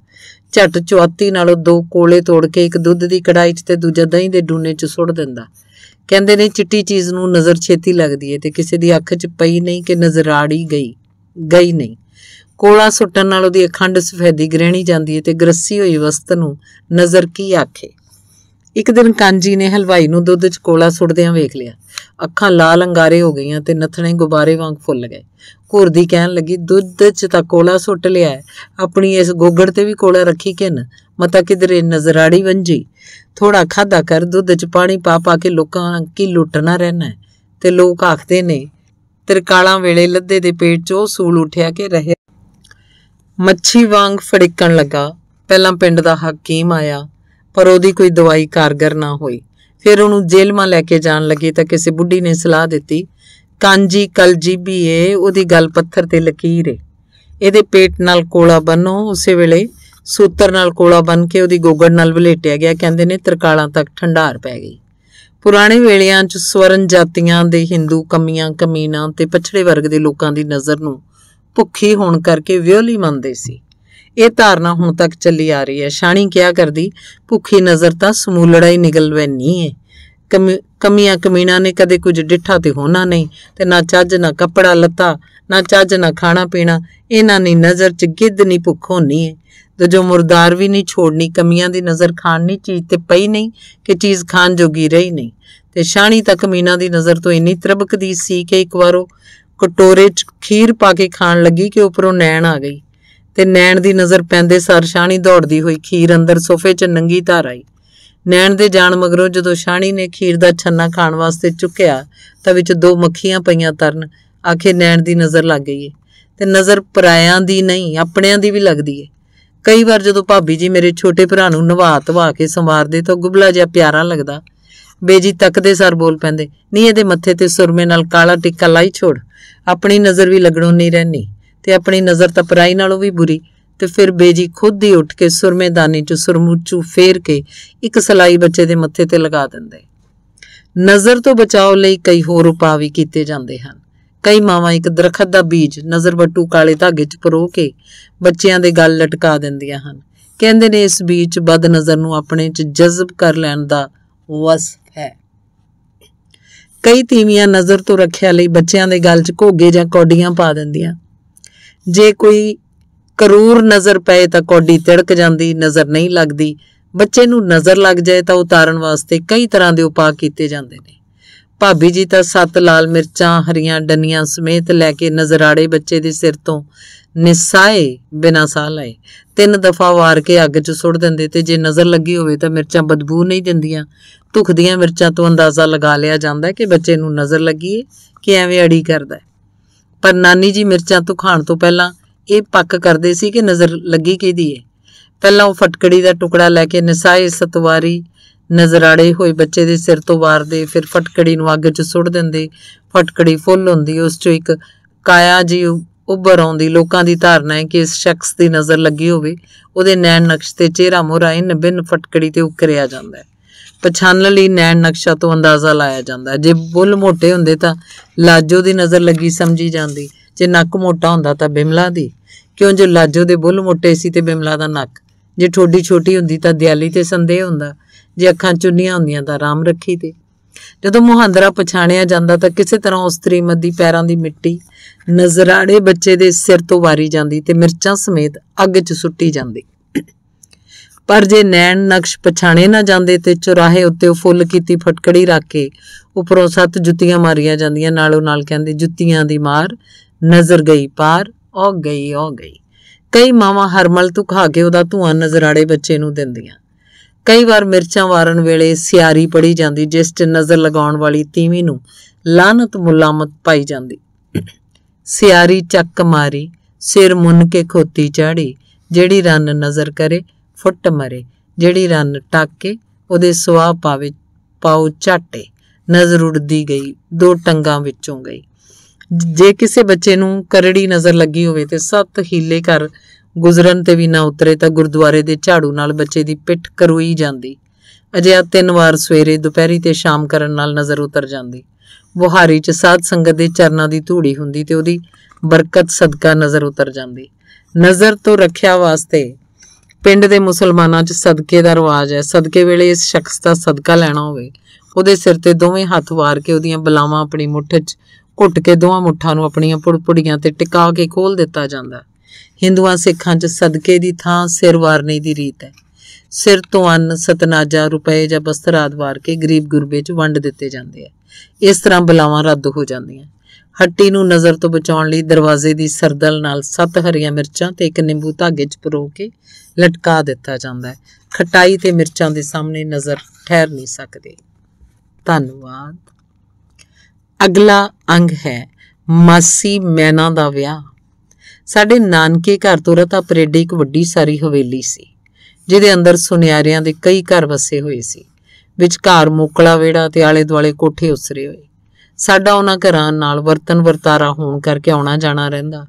ਛੱਟ ਚੁਆਤੀ ਨਾਲੋਂ ਦੋ ਕੋਲੇ ਤੋੜ ਕੇ ਇੱਕ ਦੁੱਧ ਦੀ ਕੜਾਈ 'ਚ ਤੇ ਦੂਜਾ ਦਹੀਂ ਦੇ ਡੂਨੇ 'ਚ ਸੁੱਟ ਦਿੰਦਾ ਕਹਿੰਦੇ ਨੇ ਚਿੱਟੀ ਚੀਜ਼ ਨੂੰ ਨਜ਼ਰ ਛੇਤੀ ਲੱਗਦੀ ਏ ਤੇ ਕਿਸੇ ਦੀ ਅੱਖ 'ਚ ਪਈ ਨਹੀਂ ਕਿ ਨਜ਼ਰ ਆੜੀ ਗਈ ਗਈ ਨਹੀਂ ਕੋਲਾ ਸੁੱਟਣ ਨਾਲ ਉਹਦੀ ਅਖੰਡ ਸਫੈਦੀ ਗ੍ਰਹਿਣੀ ਜਾਂਦੀ ਏ ਤੇ ਗਰੱਸੀ ਹੋਈ ਵਸਤ ਨੂੰ ਨਜ਼ਰ ਕੀ ਆਖੇ ਇੱਕ ਦਿਨ ਕਾਂਜੀ ਨੇ ਹਲਵਾਈ ਨੂੰ ਦੁੱਧ 'ਚ ਕੋਲਾ ਸੁੱਟਦਿਆਂ ਵੇਖ ਲਿਆ ਅੱਖਾਂ ਲਾਲ ਅੰਗਾਰੇ ਹੋ ਗਈਆਂ ਤੇ ਨਥਣੇ ਗੁਬਾਰੇ ਵਾਂਗ ਫੁੱਲ ਗਏ ਘੁਰਦੀ ਕਹਿਣ ਲੱਗੀ ਦੁੱਧ 'ਚ ਤਾਂ ਕੋਲਾ ਸੁੱਟ ਲਿਆ ਆਪਣੀ ਇਸ ਗੋਗੜ ਤੇ ਵੀ ਕੋਲਾ ਰੱਖੀ ਕਿਨ ਮਤਾ ਕਿਧਰੇ ਨਜ਼ਰਾੜੀ ਵੰਜੀ ਥੋੜਾ ਖਾਦਾ ਕਰ ਦੁੱਧ 'ਚ ਪਾਣੀ ਪਾ ਪਾ ਕੇ ਲੋਕਾਂ ਕੀ ਲੁੱਟਣਾ ਰਹਿਣਾ ਤੇ ਲੋਕ ਆਖਦੇ ਨੇ ਤਿਰਕਾਲਾਂ ਵੇਲੇ ਲੱਦੇ ਦੇ ਪੇਟ 'ਚੋਂ ਸੂਲ ਉੱਠਿਆ ਕਿ ਰਹੇ ਮੱਛੀ ਵਾਂਗ ਫੜਿਕਣ ਲੱਗਾ ਪਹਿਲਾਂ ਪਿੰਡ ਦਾ ਹਕੀਮ ਆਇਆ ਪਰ ਉਹਦੀ ਕੋਈ ਦਵਾਈ ਕਾਰਗਰ ਨਾ ਹੋਈ ਫਿਰ ਉਹਨੂੰ ਜੇਲ੍ਹਾਂ ਲੈ ਕੇ ਜਾਣ ਲੱਗੇ ਤਾਂ ਕਿਸੇ ਬੁੱਢੀ ਨੇ ਸਲਾਹ ਦਿੱਤੀ ਕਾਂਜੀ ਕਲਜੀ ਵੀ ਏ ਉਹਦੀ ਗੱਲ ਪੱਥਰ ਤੇ ਲਕੀਰ ਏ ਇਹਦੇ ਪੇਟ ਨਾਲ ਕੋਲਾ ਬੰਨੋ ਉਸੇ ਵੇਲੇ ਸੂਤਰ ਨਾਲ ਕੋਲਾ ਬੰਨ ਕੇ ਉਹਦੀ ਗੋਗੜ ਨਾਲ ਵਲੇਟਿਆ ਗਿਆ ਕਹਿੰਦੇ ਨੇ ਤਰਕਾਲਾਂ ਤੱਕ ਠੰਡਾਰ ਪੈ ਗਈ ਪੁਰਾਣੇ ਵੇਲਿਆਂ 'ਚ ਸਵਰਨ ਜਾਤੀਆਂ ਦੇ Hindu ਕਮੀਆਂ ਕਮੀਨਾ ਤੇ ਪਛੜੇ ਵਰਗ ਦੇ ਲੋਕਾਂ ਦੀ ਨਜ਼ਰ ਨੂੰ ਭੁੱਖੀ ਹੋਣ ਕਰਕੇ ਵਿਹਲੀ ਮੰਨਦੇ ਸੀ ਇਹ ਧਾਰਨਾ ਹੁਣ ਤੱਕ ਚੱਲੀ ਆ ਰਹੀ ਹੈ ਸ਼ਾਣੀ ਕਿਹਾ ਕਰਦੀ ਭੁੱਖੀ ਨਜ਼ਰ ਤਾਂ ਸਮੂਲੜਾ ਹੀ ਨਿਗਲਵੇ ਨਹੀਂ ਹੈ ਕਮੀਆਂ ਕਮੀਨਾ ਨੇ ਕਦੇ ਕੁਝ ਡਿੱਠਾ ਤੇ ਹੋਣਾ ਨਹੀਂ ਤੇ ਨਾ ਚੱਜ ਨਾ ਕੱਪੜਾ ਲੱਤਾ ਨਾ ਚੱਜ ਨਾ ਖਾਣਾ ਪੀਣਾ ਇਹਨਾਂ ਨੇ ਨਜ਼ਰ 'ਚ ਗਿੱਦ ਨਹੀਂ ਭੁੱਖ ਹੋਣੀ ਹੈ ਤੇ ਜੋ ਮੁਰਦਾਰ ਵੀ ਨਹੀਂ ਛੋੜਨੀ ਕਮੀਆਂ ਦੀ ਨਜ਼ਰ ਖਾਣ ਨਹੀਂ ਚੀਜ਼ ਤੇ ਪਈ ਨਹੀਂ ਕਿ ਚੀਜ਼ ਖਾਣ ਜੋਗੀ ਰਹੀ ਨਹੀਂ ਤੇ ਸ਼ਾਣੀ ਤਾਂ ਕਮੀਨਾ ਦੀ ਨਜ਼ਰ ਤੋਂ ਇੰਨੀ ਤਰਬਕਦੀ ਸੀ ਕਿ ਇੱਕ ਵਾਰ ਉਹ ਕਟੋਰੇ 'ਚ ਖੀਰ ਪਾ ਕੇ ਖਾਣ ਲੱਗੀ ਕਿ ਉਪਰੋਂ ਨੈਣ ਆ ਗਈ ਤੇ ਨੈਣ ਦੀ ਨਜ਼ਰ ਪੈਂਦੇ ਸਾਰ ਸ਼ਾਣੀ ਦੌੜਦੀ ਹੋਈ ਖੀਰ ਅੰਦਰ ਸੋਫੇ 'ਚ ਨੰਗੀ ਧਾਰ ਆਈ ਨੈਣ ਦੇ ਜਾਣ ਮਗਰੋਂ ਜਦੋਂ ਸ਼ਾਣੀ ਨੇ ਖੀਰ ਦਾ ਛੰਨਾ ਖਾਣ ਵਾਸਤੇ ਚੁੱਕਿਆ ਤਾਂ ਵਿੱਚ ਦੋ ਮੱਖੀਆਂ ਪਈਆਂ ਤਰਨ ਆਖੇ ਨੈਣ ਦੀ ਨਜ਼ਰ ਲੱਗ ਗਈ ਏ ਤੇ ਨਜ਼ਰ ਪਰਾਇਆਂ ਦੀ ਨਹੀਂ ਆਪਣਿਆਂ ਦੀ ਵੀ ਲੱਗਦੀ ਏ ਕਈ ਵਾਰ ਜਦੋਂ ਭਾਬੀ ਜੀ ਮੇਰੇ ਛੋਟੇ ਭਰਾ ਨੂੰ ਨਵਾ ਧਵਾ ਕੇ ਸੰਵਾਰਦੇ ਤਾਂ ਗੁਬਲਾ ਜਿਹਾ ਪਿਆਰਾ ਲੱਗਦਾ ਬੇਜੀ ਤੱਕਦੇ ਸਰ ਬੋਲ ਪੈਂਦੇ ਨਹੀਂ ਇਹਦੇ ਮੱਥੇ ਤੇ ਸੁਰਮੇ ਨਾਲ ਕਾਲਾ ਟਿੱਕਾ ਲਾਈ ਛੋੜ ਆਪਣੀ ਨਜ਼ਰ ਵੀ ਲੱਗਣੋਂ ਨਹੀਂ ਰਹਿਣੀ ਤੇ ਆਪਣੀ ਨਜ਼ਰ ਤਾਂ ਪਰਾਈ ਨਾਲੋਂ ਵੀ ਬੁਰੀ ਤੇ ਫਿਰ ਬੇਜੀ ਖੁਦ ਹੀ ਉੱਠ ਕੇ ਸੁਰਮੇਦਾਨੀ 'ਚ ਸੁਰਮੂਚੂ ਫੇਰ ਕੇ ਇੱਕ ਸਲਾਈ ਬੱਚੇ ਦੇ ਮੱਥੇ ਤੇ ਲਗਾ ਦਿੰਦੇ ਨਜ਼ਰ ਤੋਂ ਬਚਾਓ ਲਈ ਕਈ ਹੋਰ ਉਪਾਅ ਵੀ ਕੀਤੇ ਜਾਂਦੇ ਹਨ ਕਈ ਮਾਵਾਂ ਇੱਕ ਦਰਖਤ ਦਾ ਬੀਜ ਨਜ਼ਰ ਵੱਟੂ ਕਾਲੇ ਧਾਗੇ 'ਚ ਪਰੋ ਕੇ ਬੱਚਿਆਂ ਦੇ ਗਲ ਲਟਕਾ ਦਿੰਦੀਆਂ ਹਨ ਕਹਿੰਦੇ ਨੇ ਇਸ ਬੀਜ ਬਦ ਨਜ਼ਰ ਨੂੰ ਆਪਣੇ 'ਚ ਜਜ਼ਬ ਕਰ ਲੈਣ ਦਾ ਵਸ ਹੈ ਕਈ ਤੀਵੀਆਂ ਨਜ਼ਰ ਤੋਂ ਰੱਖਿਆ ਲਈ ਬੱਚਿਆਂ ਦੇ ਗਲ 'ਚ ਘੋਗੇ ਜਾਂ ਕੌਡੀਆਂ ਪਾ ਦਿੰਦੀਆਂ ਜੇ ਕੋਈ ਕਰੂਰ ਨਜ਼ਰ ਪਏ ਤਾਂ ਕੋਡੀ ਤੜਕ ਜਾਂਦੀ ਨਜ਼ਰ ਨਹੀਂ ਲੱਗਦੀ ਬੱਚੇ ਨੂੰ ਨਜ਼ਰ ਲੱਗ ਜਾਏ ਤਾਂ ਉਤਾਰਨ ਵਾਸਤੇ ਕਈ ਤਰ੍ਹਾਂ ਦੇ ਉਪਾਅ ਕੀਤੇ ਜਾਂਦੇ ਨੇ ਭਾਬੀ ਜੀ ਤਾਂ ਸੱਤ ਲਾਲ ਮਿਰਚਾਂ ਹਰੀਆਂ ਡੰਨੀਆਂ ਸਮੇਤ ਲੈ ਕੇ ਨਜ਼ਰਾੜੇ ਬੱਚੇ ਦੇ ਸਿਰ ਤੋਂ ਨਿਸਾਏ ਬਿਨਾਂ ਸਾਹ ਲਏ ਤਿੰਨ ਦਫਾ ਵਾਰ ਕੇ ਅੱਗ 'ਚ ਸੁੱਟ ਦਿੰਦੇ ਤੇ ਜੇ ਨਜ਼ਰ ਲੱਗੀ ਹੋਵੇ ਤਾਂ ਮਿਰਚਾਂ ਬਦਬੂ ਨਹੀਂ ਦਿੰਦੀਆਂ ਧੁਖਦੀਆਂ ਮਿਰਚਾਂ ਤੋਂ ਅੰਦਾਜ਼ਾ ਲਗਾ ਲਿਆ ਜਾਂਦਾ ਕਿ ਬੱਚੇ ਨੂੰ ਨਜ਼ਰ ਲੱਗੀ ਹੈ ਕਿ ਐਵੇਂ ਅੜੀ ਕਰਦਾ ਹੈ ਪਰ ਨਾਨੀ ਜੀ ਮਿਰਚਾਂ ਤੋਂ ਖਾਣ ਤੋਂ ਪਹਿਲਾਂ ਇਹ ਪੱਕ ਕਰਦੇ ਸੀ ਕਿ ਨਜ਼ਰ ਲੱਗੀ ਕਿਹਦੀ ਏ ਪਹਿਲਾਂ ਉਹ ਫਟਕੜੀ ਦਾ ਟੁਕੜਾ ਲੈ ਕੇ ਨਸਾਏ ਸਤਵਾਰੀ ਨਜ਼ਰਾੜੇ ਹੋਏ ਬੱਚੇ ਦੇ ਸਿਰ ਤੋਂ ਵਾਰਦੇ ਫਿਰ ਫਟਕੜੀ ਨੂੰ ਅੱਗ 'ਚ ਸੁੱਟ ਦਿੰਦੇ ਫਟਕੜੀ ਫੁੱਲ ਹੁੰਦੀ ਉਸ 'ਚੋਂ ਇੱਕ ਕਾਇਆ ਜੀ ਉੱਭਰ ਆਉਂਦੀ ਲੋਕਾਂ ਦੀ ਧਾਰਨਾ ਹੈ ਕਿ ਇਸ ਸ਼ਖਸ ਦੀ ਨਜ਼ਰ ਲੱਗੀ ਹੋਵੇ ਉਹਦੇ ਨੈਣ ਨਕਸ਼ ਤੇ ਚਿਹਰਾ ਮੋਹਰਾ ਇਹ ਨਬਿਨ ਫਟਕੜੀ ਤੇ ਉਕਰਿਆ ਜਾਂਦਾ ਹੈ ਪਛਾਣਨ ਲਈ ਨੈਣ ਨਕਸ਼ਾ ਤੋਂ ਅੰਦਾਜ਼ਾ ਲਾਇਆ ਜਾਂਦਾ ਜੇ ਬੁੱਲ ਮੋਟੇ ਹੁੰਦੇ ਤਾਂ ਲਾਜੋ ਦੀ ਨਜ਼ਰ ਲੱਗੀ ਸਮਝੀ ਜਾਂਦੀ ਜੇ ਨੱਕ ਮੋਟਾ ਹੁੰਦਾ ਤਾਂ ਬਿਮਲਾ ਦੀ ਕਿਉਂ ਜੋ ਲਾਜੋ ਦੇ ਬੁੱਲ ਮੋਟੇ ਸੀ ਤੇ ਬਿਮਲਾ ਦਾ ਨੱਕ ਜੇ ਠੋਡੀ ਛੋਟੀ ਹੁੰਦੀ ਤਾਂ ਦਿਆਲੀ ਤੇ ਸੰਦੇਹ ਹੁੰਦਾ ਜੇ ਅੱਖਾਂ ਚੁੰਨੀਆਂ ਹੁੰਦੀਆਂ ਤਾਂ ਰਾਮ ਰੱਖੀ ਤੇ ਜਦੋਂ ਮੁਹੰਦਰਾ ਪਛਾਣਿਆ ਜਾਂਦਾ ਤਾਂ ਕਿਸੇ ਤਰ੍ਹਾਂ ਉਸ ਤਰੀਮਤ ਦੀ ਪੈਰਾਂ ਦੀ ਮਿੱਟੀ ਨਜ਼ਰਾੜੇ ਬੱਚੇ ਦੇ ਸਿਰ ਤੋਂ ਵਾਰੀ ਜਾਂਦੀ ਤੇ ਮਿਰਚਾਂ ਸਮੇਤ ਅੱਗ 'ਚ ਸੁੱਟੀ ਜਾਂਦੀ ਪਰ ਜੇ ਨੈਣ ਨਕਸ਼ ਪਛਾਣੇ ਨਾ ਜਾਂਦੇ ਤੇ ਚੁਰਾਹੇ ਉੱਤੇ ਉਹ ਫੁੱਲ ਕੀਤੀ ਫਟਕੜੀ ਰੱਖ ਕੇ ਉਪਰੋਂ ਸੱਤ ਜੁੱਤੀਆਂ ਮਾਰੀਆਂ ਜਾਂਦੀਆਂ ਨਾਲੋਂ ਨਾਲ ਕਹਿੰਦੇ ਜੁੱਤੀਆਂ ਦੀ ਮਾਰ ਨਜ਼ਰ ਗਈ ਪਾਰ ਔ ਗਈ ਔ ਗਈ ਕਈ ਮਾਵਾਂ ਹਰਮਲ ਤੂੰ ਖਾ ਕੇ ਉਹਦਾ ਧੂਆਂ ਨਜ਼ਰਾੜੇ ਬੱਚੇ ਨੂੰ ਦਿੰਦੀਆਂ ਕਈ ਵਾਰ ਮਿਰਚਾਂ ਵਾਰਨ ਵੇਲੇ ਸਿਆਰੀ ਪੜੀ ਜਾਂਦੀ ਜਿਸ 'ਤੇ ਨਜ਼ਰ ਲਗਾਉਣ ਵਾਲੀ ਤੀਵੀਂ ਨੂੰ ਲਾਨਤ ਮੁਲਾਮਤ ਪਾਈ ਜਾਂਦੀ ਸਿਆਰੀ ਚੱਕ ਮਾਰੀ ਸਿਰ ਮੁੰਨ ਕੇ ਖੋਤੀ ਚਾੜੀ ਜਿਹੜੀ ਰੰਨ ਨਜ਼ਰ ਕਰੇ ਫੁੱਟ ਮਰੇ ਜਿਹੜੀ ਰੰਨ ਟਾਕੇ ਉਹਦੇ ਸਵਾਹ ਪਾਵੇ ਪਾਉ ਝਾਟੇ ਨਜ਼ਰ ਉੜਦੀ ਗਈ ਦੋ ਟੰਗਾਂ ਵਿੱਚੋਂ ਗਈ ਜੇ ਕਿਸੇ ਬੱਚੇ ਨੂੰ ਕਰੜੀ ਨਜ਼ਰ ਲੱਗੀ ਹੋਵੇ ਤੇ ਸੱਤ ਹੀਲੇ ਕਰ ਗੁਜ਼ਰਨ ਤੇ ਵੀ ਨਾ ਉਤਰੇ ਤਾਂ ਗੁਰਦੁਆਰੇ ਦੇ ਝਾੜੂ ਨਾਲ ਬੱਚੇ ਦੀ ਪਿੱਠ ਕਰੋਈ ਜਾਂਦੀ ਅਜਿਹਾ ਤਿੰਨ ਵਾਰ ਸਵੇਰੇ ਦੁਪਹਿਰੀ ਤੇ ਸ਼ਾਮ ਕਰਨ ਨਾਲ ਨਜ਼ਰ ਉਤਰ ਜਾਂਦੀ ਬੁਹਾਰੀ 'ਚ ਸਾਧ ਸੰਗਤ ਦੇ ਚਰਨਾਂ ਦੀ ਧੂੜੀ ਹੁੰਦੀ ਤੇ ਉਹਦੀ ਬਰਕਤ ਸਦਕਾ ਨਜ਼ਰ ਉਤਰ ਜਾਂਦੀ ਨਜ਼ਰ ਤੋਂ ਰੱਖਿਆ ਵਾਸਤੇ ਪਿੰਡ ਦੇ ਮੁਸਲਮਾਨਾਂ 'ਚ ਸਦਕੇ ਦਾ ਰਿਵਾਜ ਹੈ ਸਦਕੇ ਵੇਲੇ ਇਸ ਸ਼ਖਸ ਦਾ ਸਦਕਾ ਲੈਣਾ ਹੋਵੇ ਉਹਦੇ ਸਿਰ ਤੇ ਦੋਵੇਂ ਹੱਥ ਵਾਰ ਕੇ ਉਹਦੀਆਂ ਬਲਾਵਾਂ ਆਪਣੀ ਮੁੱਠ 'ਚ ਘੁੱਟ ਕੇ ਦੋਵਾਂ ਮੁੱਠਾਂ ਨੂੰ ਆਪਣੀਆਂ ਪੁੜਪੁੜੀਆਂ ਤੇ ਟਿਕਾ ਕੇ ਖੋਲ ਦਿੱਤਾ ਜਾਂਦਾ ਹਿੰਦੂਆਂ ਸਿੱਖਾਂ 'ਚ ਸਦਕੇ ਦੀ ਥਾਂ ਸਿਰ ਵਾਰਨੇ ਦੀ ਰੀਤ ਹੈ ਸਿਰ ਤੋਂ ਅੰਨ ਸਤਨਾਜਾ ਰੁਪਏ ਜਾਂ ਬਸਤਰ ਆਦ ਵਾਰ ਕੇ ਗਰੀਬ ਗੁਰਬੇ 'ਚ ਵੰਡ ਦਿੱਤੇ ਜਾਂਦੇ ਆ ਇਸ ਤਰ੍ਹਾਂ ਬਲਾਵਾਂ ਰੱਦ ਹੋ ਜਾਂਦੀਆਂ ਹੱਟੀ ਨੂੰ ਨਜ਼ਰ ਤੋਂ ਬਚਾਉਣ ਲਈ ਦਰਵਾਜ਼ੇ ਦੀ ਸਰਦਲ ਨਾਲ ਸੱਤ ਹਰੀਆਂ ਮਿਰਚਾਂ ਤੇ ਇੱਕ ਨਿੰਬੂ ਧਾਗੇ 'ਚ ਪਰੋ ਕੇ ਲਟਕਾ ਦਿੱਤਾ ਜਾਂਦਾ ਹੈ ਖਟਾਈ ਤੇ ਮਿਰਚਾਂ ਦੇ ਸਾਹਮਣੇ ਨਜ਼ਰ ਠਹਿਰ ਨਹੀਂ ਸਕਦੇ ਧੰਨਵਾਦ ਅਗਲਾ ਅੰਗ ਹੈ ਮਾਸੀ ਮੈਨਾ ਦਾ ਵਿਆਹ ਸਾਡੇ ਨਾਨਕੇ ਘਰ ਤੋਂ ਰਤਾ ਪਰੇਡੇ ਇੱਕ ਵੱਡੀ ਸਾਰੀ ਹਵੇਲੀ ਸੀ ਜਿਹਦੇ ਅੰਦਰ ਸੁਨਿਆਰਿਆਂ ਦੇ ਕਈ ਘਰ ਵਸੇ ਹੋਏ ਸੀ ਵਿਚਕਾਰ ਮੋਕਲਾ ਵੇੜਾ ਤੇ ਆਲੇ ਦੁਆਲੇ ਕੋਠੇ ਉਸਰੇ ਹੋਏ ਸਾਡਾ ਉਹਨਾਂ ਘਰਾਂ ਨਾਲ ਵਰਤਨ ਵਰਤਾਰਾ ਹੋਣ ਕਰਕੇ ਆਉਣਾ ਜਾਣਾ ਰਹਿੰਦਾ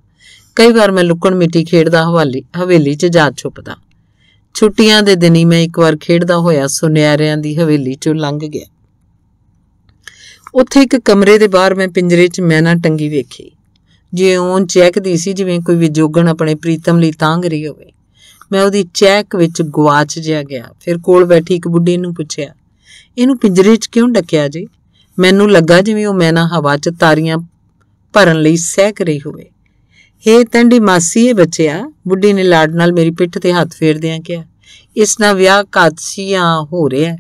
ਕਈ ਵਾਰ ਮੈਂ ਲੁਕਣ ਮਿੱਟੀ ਖੇਡਦਾ ਹਵਾਲੀ ਹਵੇਲੀ 'ਚ ਜਾ ਛੁਪਦਾ ਛੁੱਟੀਆਂ ਦੇ ਦਿਨੀ ਮੈਂ ਇੱਕ ਵਾਰ ਖੇਡਦਾ ਹੋਇਆ ਸੁਨਿਆਰਿਆਂ ਦੀ ਹਵੇਲੀ 'ਚੋਂ ਲੰਘ ਗਿਆ ਉੱਥੇ ਇੱਕ ਕਮਰੇ ਦੇ ਬਾਹਰ ਮੈਂ ਪਿੰਜਰੇ 'ਚ ਮੈਨਾ ਟੰਗੀ ਵੇਖੀ ਜਿਉਂ ਚਹਿਕਦੀ ਸੀ ਜਿਵੇਂ ਕੋਈ ਵਿਜੋਗਣ ਆਪਣੇ ਪ੍ਰੀਤਮ ਲਈ ਤਾਂਘ ਰਹੀ ਹੋਵੇ ਮੈਂ ਉਹਦੀ ਚਹਿਕ ਵਿੱਚ ਗਵਾਚ ਜਿਆ ਗਿਆ ਫਿਰ ਕੋਲ ਬੈਠੀ ਇੱਕ ਬੁੱਢੀ ਨੂੰ ਪੁੱਛਿਆ ਇਹਨੂੰ ਪਿੰਜਰੇ 'ਚ ਕਿਉਂ ਡੱਕਿਆ ਜੀ ਮੈਨੂੰ ਲੱਗਾ ਜਿਵੇਂ ਉਹ ਮੈਨਾ ਹਵਾ 'ਚ ਤਾਰੀਆਂ ਭਰਨ ਲਈ ਸਹਿਕ ਰਹੀ ਹੋਵੇ ਹੇ ਤੰਡੀ ਮਾਸੀ ਇਹ ਬੱਚਿਆ ਬੁੱਢੀ ਨੇ ਲਾੜ ਨਾਲ ਮੇਰੀ ਪਿੱਠ ਤੇ ਹੱਥ ਫੇਰਦਿਆਂ ਕਿਹਾ ਇਸ ਨਾਲ ਵਿਆਹ ਕਾਦਸੀਆਂ ਹੋ ਰਿਹਾ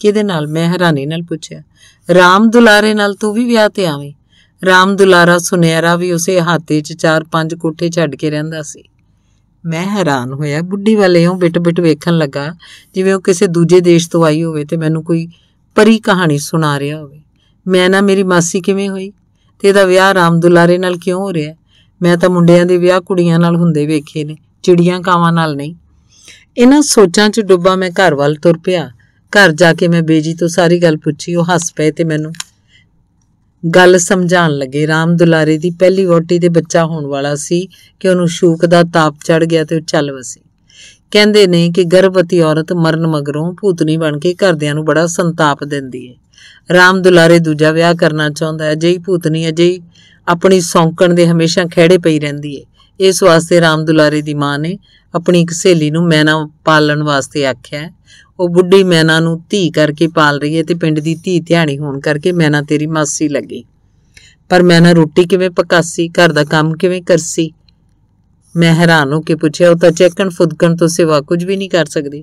ਕਿਹਦੇ ਨਾਲ ਮੈਂ ਹੈਰਾਨੀ ਨਾਲ ਪੁੱਛਿਆ ਰਾਮ ਦੁਲਾਰੇ ਨਾਲ ਤੂੰ ਵੀ ਵਿਆਹ ਤੇ ਆਵੇਂ ਰਾਮ ਦੁਲਾਰਾ ਸੁਨਿਆਰਾ ਵੀ ਉਸੇ ਹਾਤੇ 'ਚ ਚਾਰ ਪੰਜ ਕੋਠੇ ਛੱਡ ਕੇ ਰਹਿੰਦਾ ਸੀ ਮੈਂ ਹੈਰਾਨ ਹੋਇਆ ਬੁੱਢੀ ਵਾਲੇ ਉਹ ਬਿਟ-ਬਿਟ ਵੇਖਣ ਲੱਗਾ ਜਿਵੇਂ ਉਹ ਕਿਸੇ ਦੂਜੇ ਦੇਸ਼ ਤੋਂ ਆਈ ਹੋਵੇ ਤੇ ਮੈਨੂੰ ਕੋਈ ਪਰੀ ਕਹਾਣੀ ਸੁਣਾ ਰਿਹਾ ਹੋਵੇ ਮੈਂ ਨਾ ਮੇਰੀ ਮਾਸੀ ਕਿਵੇਂ ਹੋਈ ਤੇ ਇਹਦਾ ਵਿਆਹ ਰਾਮ ਦੁਲਾਰੇ ਨਾਲ ਕਿਉਂ ਹੋ ਰਿਹਾ ਮੈਂ ਤਾਂ ਮੁੰਡਿਆਂ ਦੇ ਵਿਆਹ ਕੁੜੀਆਂ ਨਾਲ ਹੁੰਦੇ ਵੇਖੇ ਨੇ ਚਿੜੀਆਂ ਕਾਵਾਂ ਨਾਲ ਨਹੀਂ ਇਹਨਾਂ ਸੋਚਾਂ 'ਚ ਡੁੱਬਾ ਮੈਂ ਘਰ ਵੱਲ ਤੁਰ ਪਿਆ ਘਰ ਜਾ ਕੇ ਮੈਂ ਬੇਜੀ ਤੋਂ ਸਾਰੀ ਗੱਲ ਪੁੱਛੀ ਉਹ ਹੱਸ ਪਏ ਤੇ ਮੈਨੂੰ ਗੱਲ ਸਮਝਾਉਣ ਲੱਗੇ ਰਾਮ ਦੁਲਾਰੇ ਦੀ ਪਹਿਲੀ ਵੋਟੀ ਦੇ ਬੱਚਾ ਹੋਣ ਵਾਲਾ ਸੀ ਕਿ ਉਹਨੂੰ ਸ਼ੂਕ ਦਾ ਤਾਪ ਚੜ ਗਿਆ ਤੇ ਉਹ ਚੱਲ ਵਸੀ ਕਹਿੰਦੇ ਨੇ ਕਿ ਗਰਭਵਤੀ ਔਰਤ ਮਰਨ ਮਗਰੋਂ ਭੂਤਨੀ ਬਣ ਕੇ ਘਰਦਿਆਂ ਨੂੰ ਬੜਾ ਸੰਤਾਪ ਦਿੰਦੀ ਹੈ ਰਾਮ ਦੁਲਾਰੇ ਦੂਜਾ ਵਿਆਹ ਕਰਨਾ ਚਾਹੁੰਦਾ ਹੈ ਅਜਿਹੀ ਭੂਤਨੀ ਅਜਈ ਆਪਣੀ ਸੌਂਕਣ ਦੇ ਹਮੇਸ਼ਾ ਖਿਹੜੇ ਪਈ ਰਹਿੰਦੀ ਏ ਇਸ ਵਾਸਤੇ ਰਾਮ ਦੁਲਾਰੇ ਦੀ ਮਾਂ ਨੇ ਆਪਣੀ ਇੱਕ ਸਹੇਲੀ ਨੂੰ ਮੈਨਾ ਪਾਲਣ ਵਾਸਤੇ ਆਖਿਆ ਉਹ ਬੁੱਢੀ ਮੈਨਾ ਨੂੰ ਧੀ ਕਰਕੇ ਪਾਲ ਰਹੀ ਏ ਤੇ ਪਿੰਡ ਦੀ ਧੀ ਧਿਆਣੀ ਹੋਣ ਕਰਕੇ ਮੈਨਾ ਤੇਰੀ ਮਾਸੀ ਲੱਗੀ ਪਰ ਮੈਨਾ ਰੋਟੀ ਕਿਵੇਂ ਪਕਾਸੀ ਘਰ ਦਾ ਕੰਮ ਕਿਵੇਂ ਕਰਸੀ ਮੈਂ ਹੈਰਾਨ ਹੋ ਕੇ ਪੁੱਛਿਆ ਉਹ ਤਾਂ ਚੈਕਣ ਫੁਦਕਣ ਤੋਂ ਸਿਵਾ ਕੁਝ ਵੀ ਨਹੀਂ ਕਰ ਸਕਦੀ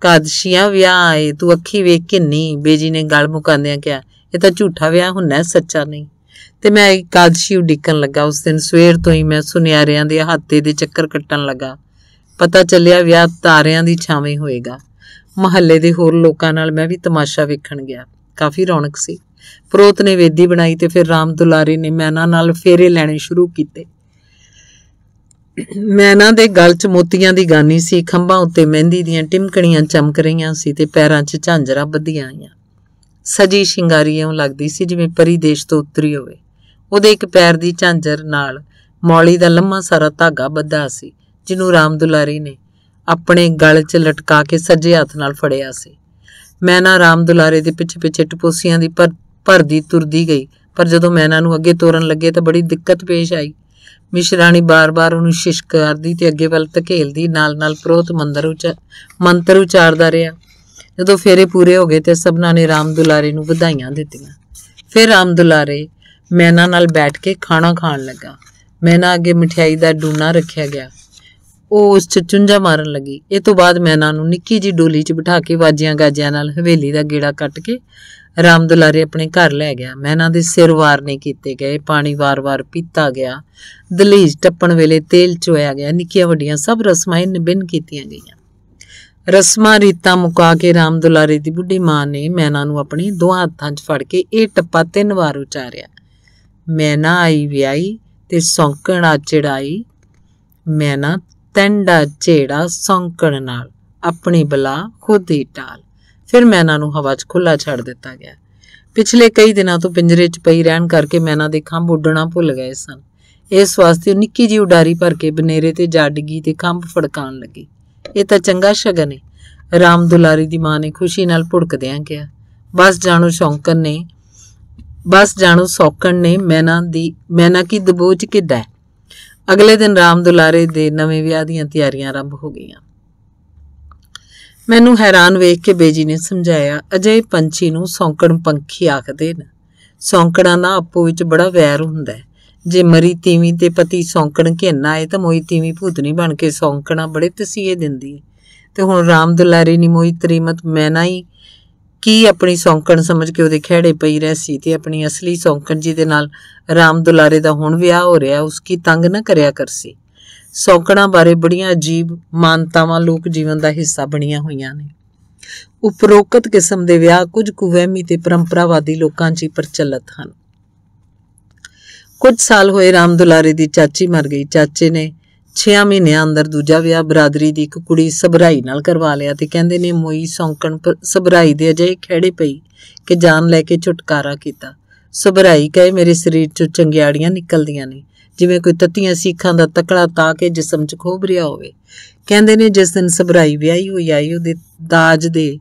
ਕਾਦਸ਼ੀਆਂ ਵਿਆਹ ਆਏ ਤੂੰ ਅੱਖੀ ਵੇਖ ਕੇ ਨਹੀਂ ਬੇਜੀ ਨੇ ਗਲ ਮੁਕਾਉਂਦਿਆਂ ਕਿਹਾ ਇਹ ਤਾਂ ਝੂਠਾ ਵਿਆਹ ਹੁੰਨਾ ਸੱਚਾ ਨਹੀਂ ਤੇ ਮੈਂ ਇਕਾਦਸ਼ੀ ਉਡੀਕਣ ਲੱਗਾ ਉਸ ਦਿਨ ਸਵੇਰ ਤੋਂ ਹੀ ਮੈਂ ਸੁਨਿਆਰਿਆਂ ਦੇ ਹੱਥੇ ਦੇ ਚੱਕਰ ਕੱਟਣ ਲੱਗਾ ਪਤਾ ਚੱਲਿਆ ਵਿਆਹ ਤਾਰਿਆਂ ਦੀ ਛਾਵੇਂ ਹੋਏਗਾ ਮਹੱਲੇ ਦੇ ਹੋਰ ਲੋਕਾਂ ਨਾਲ ਮੈਂ ਵੀ ਤਮਾਸ਼ਾ ਵੇਖਣ ਗਿਆ ਕਾਫੀ ਰੌਣਕ ਸੀ ਪ੍ਰੋਤ ਨੇ ਵੇਦੀ ਬਣਾਈ ਤੇ ਫਿਰ ਰਾਮ ਦੁਲਾਰੇ ਨੇ ਮੈਨਾ ਨਾਲ ਫੇਰੇ ਲੈਣੇ ਸ਼ੁਰੂ ਕੀਤੇ ਮੈਨਾ ਦੇ ਗਲ 'ਚ ਮੋਤੀਆਂ ਦੀ ਗਾਨੀ ਸੀ ਖੰਭਾਂ ਉੱਤੇ ਮਹਿੰਦੀ ਦੀਆਂ ਟਿਮਕਣੀਆਂ ਚਮਕ ਰਹੀਆਂ ਸੀ ਤੇ ਪੈਰਾਂ 'ਚ ਝਾਂਜਰਾਂ ਬੱਧੀਆਂ ਆਈਆਂ ਸਜੀ ਸ਼ਿੰਗਾਰੀਆਂ ਲੱਗਦੀ ਸੀ ਜਿਵੇਂ ਪਰੀ ਦੇਸ਼ ਤੋਂ ਉਤਰੀ ਹੋਵੇ ਉਹਦੇ ਇੱਕ ਪੈਰ ਦੀ ਝਾਂਜਰ ਨਾਲ ਮੌਲੀ ਦਾ ਲੰਮਾ ਸਾਰਾ ਧਾਗਾ ਬੱਧਾ ਸੀ ਜਿਹਨੂੰ ਰਾਮ ਦੁਲਾਰੀ ਨੇ ਆਪਣੇ ਗਲ 'ਚ ਲਟਕਾ ਕੇ ਸੱਜੇ ਹੱਥ ਨਾਲ ਫੜਿਆ ਸੀ ਮੈਂ ਨਾ ਰਾਮ ਦੁਲਾਰੇ ਦੇ ਪਿੱਛੇ-ਪਿੱਛੇ ਟਪੋਸੀਆਂ ਦੀ ਪਰ ਭਰਦੀ ਤੁਰਦੀ ਗਈ ਪਰ ਜਦੋਂ ਮੈਂ ਇਹਨਾਂ ਨੂੰ ਅੱਗੇ ਤੋਰਨ ਲੱਗੇ ਤਾਂ ਬੜੀ ਦਿੱਕਤ ਪੇਸ਼ ਆਈ ਮਿਸ਼ਰਾਣੀ ਬਾਰ-ਬਾਰ ਉਹਨੂੰ ਸ਼ਿਸ਼ਕ ਕਰਦੀ ਤੇ ਅੱਗੇ ਵੱਲ ਧਕੇਲਦੀ ਨਾਲ-ਨਾਲ ਪ੍ਰੋਤ ਮੰਦਰ ਉਚ ਮੰਤਰ ਉਚਾਰਦਾ ਰਿਹਾ ਜਦੋਂ ਫੇਰੇ ਪੂਰੇ ਹੋ ਗਏ ਤੇ ਸਭਨਾਂ ਨੇ ਰਾਮ ਦੁਲਾਰੇ ਨੂੰ ਵਧਾਈਆਂ ਦਿੱਤੀਆਂ ਫਿਰ ਰਾਮ ਦੁਲਾਰੇ ਮੈਂ ਇਹਨਾਂ ਨਾਲ ਬੈਠ ਕੇ ਖਾਣਾ ਖਾਣ ਲੱਗਾ ਮੈਂ ਨਾ ਅੱਗੇ ਮਠਿਆਈ ਦਾ ਡੂਣਾ ਰੱਖਿਆ ਗਿਆ ਉਹ ਉਸ ਚੁੰਝਾ ਮਾਰਨ ਲੱਗੀ ਇਹ ਤੋਂ ਬਾਅਦ ਮੈਂ ਇਹਨਾਂ ਨੂੰ ਨਿੱਕੀ ਜੀ ਡੋਲੀ 'ਚ ਬਿਠਾ ਕੇ ਵਾਜੀਆਂ ਗਾਜਿਆਂ ਨਾਲ ਹਵੇਲੀ ਦਾ ਗੇੜਾ ਕੱਟ ਕੇ ਰਾਮ ਦੁਲਾਰੇ ਆਪਣੇ ਘਰ ਲੈ ਗਿਆ ਮੈਂ ਇਹਨਾਂ ਦੇ ਸਿਰ ਵਾਰ ਨਹੀਂ ਕੀਤੇ ਗਏ ਪਾਣੀ ਵਾਰ-ਵਾਰ ਪੀਤਾ ਗਿਆ ਦਲੀਜ ਟੱਪਣ ਵੇਲੇ ਤੇਲ ਚੋਇਆ ਗਿਆ ਨਿੱਕੀਆਂ ਵੱਡੀਆਂ ਸਭ ਰਸਮਾਂ ਬਿਨ ਕੀਤੀਆਂ ਗਈਆਂ ਰਸਮਾਂ ਰੀਤਾਂ ਮੁਕਾ ਕੇ ਰਾਮ ਦੁਲਾਰੇ ਦੀ ਬੁੱਢੀ ਮਾਂ ਨੇ ਮੈਨਾ ਨੂੰ ਆਪਣੇ ਦੋਹਾਂ ਹੱਥਾਂ 'ਚ ਫੜ ਕੇ ਇਹ ਟੱਪਾ ਤਿੰਨ ਵਾਰ ਉਚਾਰਿਆ ਮੈਂ ਨਾ ਆਈ ਵਿਆਈ ਤੇ ਸੌਂਕਣਾ ਚੜਾਈ ਮੈਂ ਨਾ ਤੰਡਾ ਝੇੜਾ ਸੌਂਕਣ ਨਾਲ ਆਪਣੀ ਬਲਾ ਖੁਦ ਹੀ ਟਾਲ ਫਿਰ ਮੈਨਾ ਨੂੰ ਹਵਾ 'ਚ ਖੁੱਲਾ ਛੱਡ ਦਿੱਤਾ ਗਿਆ ਪਿਛਲੇ ਕਈ ਦਿਨਾਂ ਤੋਂ ਪਿੰਜਰੇ 'ਚ ਪਈ ਰਹਿਣ ਕਰਕੇ ਮੈਨਾ ਦੇ ਖੰਭ ਉੱਡਣਾ ਭੁੱਲ ਗਏ ਸਨ ਇਸ ਵਾਸਤੇ ਨਿੱਕੀ ਜੀ ਉਡਾਰੀ ਭਰ ਕੇ ਬਨੇਰੇ ਤੇ ਜਾ ਡਿੱਗੀ ਤੇ ਖੰਭ ਫੜਕਾਣ ਲੱਗੀ ਇਹ ਤਾਂ ਚੰਗਾ ਸ਼ਗਨ ਹੈ ਰਾਮ ਦੁਲਾਰੀ ਦੀ ਮਾਂ ਨੇ ਖੁਸ਼ੀ ਨਾਲ ਭੁੜਕਦਿਆਂ ਕਿਹਾ ਬਸ ਜਾਣੋ ਸ਼ੌਂਕਨ ਨੇ ਬਸ ਜਾਣੋ ਸੌਕਣ ਨੇ ਮੈਨਾ ਦੀ ਮੈਨਾ ਕੀ ਦਬੋਚ ਕਿੱਦਾਂ ਅਗਲੇ ਦਿਨ ਰਾਮ ਦੁਲਾਰੇ ਦੇ ਨਵੇਂ ਵਿਆਹ ਦੀਆਂ ਤਿਆਰੀਆਂ ਆਰੰਭ ਹੋ ਗਈਆਂ ਮੈਨੂੰ ਹੈਰਾਨ ਵੇਖ ਕੇ ਬੇਜੀ ਨੇ ਸਮਝਾਇਆ ਅਜੇ ਪੰਛੀ ਨੂੰ ਸੌਂਕਣ ਪੰਖੀ ਆਖਦੇ ਨੇ ਸੌਂਕੜਾਂ ਦਾ ਆਪੋ ਵਿੱਚ ਬੜਾ ਵੈਰ ਹੁੰਦਾ ਹੈ ਜੇ ਮਰੀ ਤੀਵੀਂ ਤੇ ਪਤੀ ਸੌਂਕਣ ਘੇਨਾ ਆਏ ਤਾਂ ਮੋਈ ਤੀਵੀਂ ਭੂਤਨੀ ਬਣ ਕੇ ਸੌਂਕਣਾ ਬੜੇ ਤਸੀਹੇ ਦਿੰਦੀ ਤੇ ਹੁਣ ਰਾਮ ਦੁਲਾਰੇ ਨੀ ਮੋਈ ਤਰੀਮਤ ਮੈਨਾ ਹੀ ਕੀ ਆਪਣੀ ਸੌਂਕਣ ਸਮਝ ਕੇ ਉਹਦੇ ਖਿਹੜੇ ਪਈ ਰਹੀ ਸੀ ਤੇ ਆਪਣੀ ਅਸਲੀ ਸੌਂਕਣ ਜੀ ਦੇ ਨਾਲ ਰਾਮ ਦੁਲਾਰੇ ਦਾ ਹੁਣ ਵਿਆਹ ਹੋ ਰਿਹਾ ਉਸ ਕੀ ਤੰਗ ਨਾ ਕਰਿਆ ਕਰ ਸੀ ਸੌਂਕਣਾ ਬਾਰੇ ਬੜੀਆਂ ਅਜੀਬ ਮਾਨਤਾਵਾਂ ਲੋਕ ਜੀਵਨ ਦਾ ਹਿੱਸਾ ਬਣੀਆਂ ਹੋਈਆਂ ਨੇ ਉਪਰੋਕਤ ਕਿਸਮ ਦੇ ਵਿਆਹ ਕੁਝ ਕੁਵਹਿਮੀ ਤੇ ਪਰੰਪਰਾਵਾਦੀ ਲੋਕਾਂ 'ਚ ਪ੍ਰਚਲਿਤ ਹਨ ਕੁਝ ਸਾਲ ਹੋਏ ਰਾਮ ਦੁਲਾਰੇ ਦੀ ਚਾਚੀ ਮਰ ਗਈ ਚਾਚੇ ਨੇ 6 ਮਹੀਨਿਆਂ ਅੰਦਰ ਦੂਜਾ ਵਿਆਹ ਬਰਾਦਰੀ ਦੀ ਇੱਕ ਕੁੜੀ ਸਬਰਾਈ ਨਾਲ ਕਰਵਾ ਲਿਆ ਤੇ ਕਹਿੰਦੇ ਨੇ ਮੋਈ ਸੌਂਕਣ ਸਬਰਾਈ ਦੇ ਅਜੇ ਖੜੇ ਪਈ ਕਿ ਜਾਨ ਲੈ ਕੇ ਛੁਟਕਾਰਾ ਕੀਤਾ ਸਬਰਾਈ ਕਹੇ ਮੇਰੇ ਸਰੀਰ ਚੋਂ ਚੰਗਿਆੜੀਆਂ ਨਿਕਲਦੀਆਂ ਨੇ ਜਿਵੇਂ ਕੋਈ ਤੱਤੀਆਂ ਸੀਖਾਂ ਦਾ ਤਕੜਾ ਤਾਂ ਕੇ ਜਿਸਮ 'ਚ ਖੋਭ ਰਿਹਾ ਹੋਵੇ ਕਹਿੰਦੇ ਨੇ ਜਿਸ ਦਿਨ ਸਬਰਾਈ ਵਿਆਹੀ ਹੋਈ ਆਈ ਉਹਦੇ ਦਾਜ ਦੇ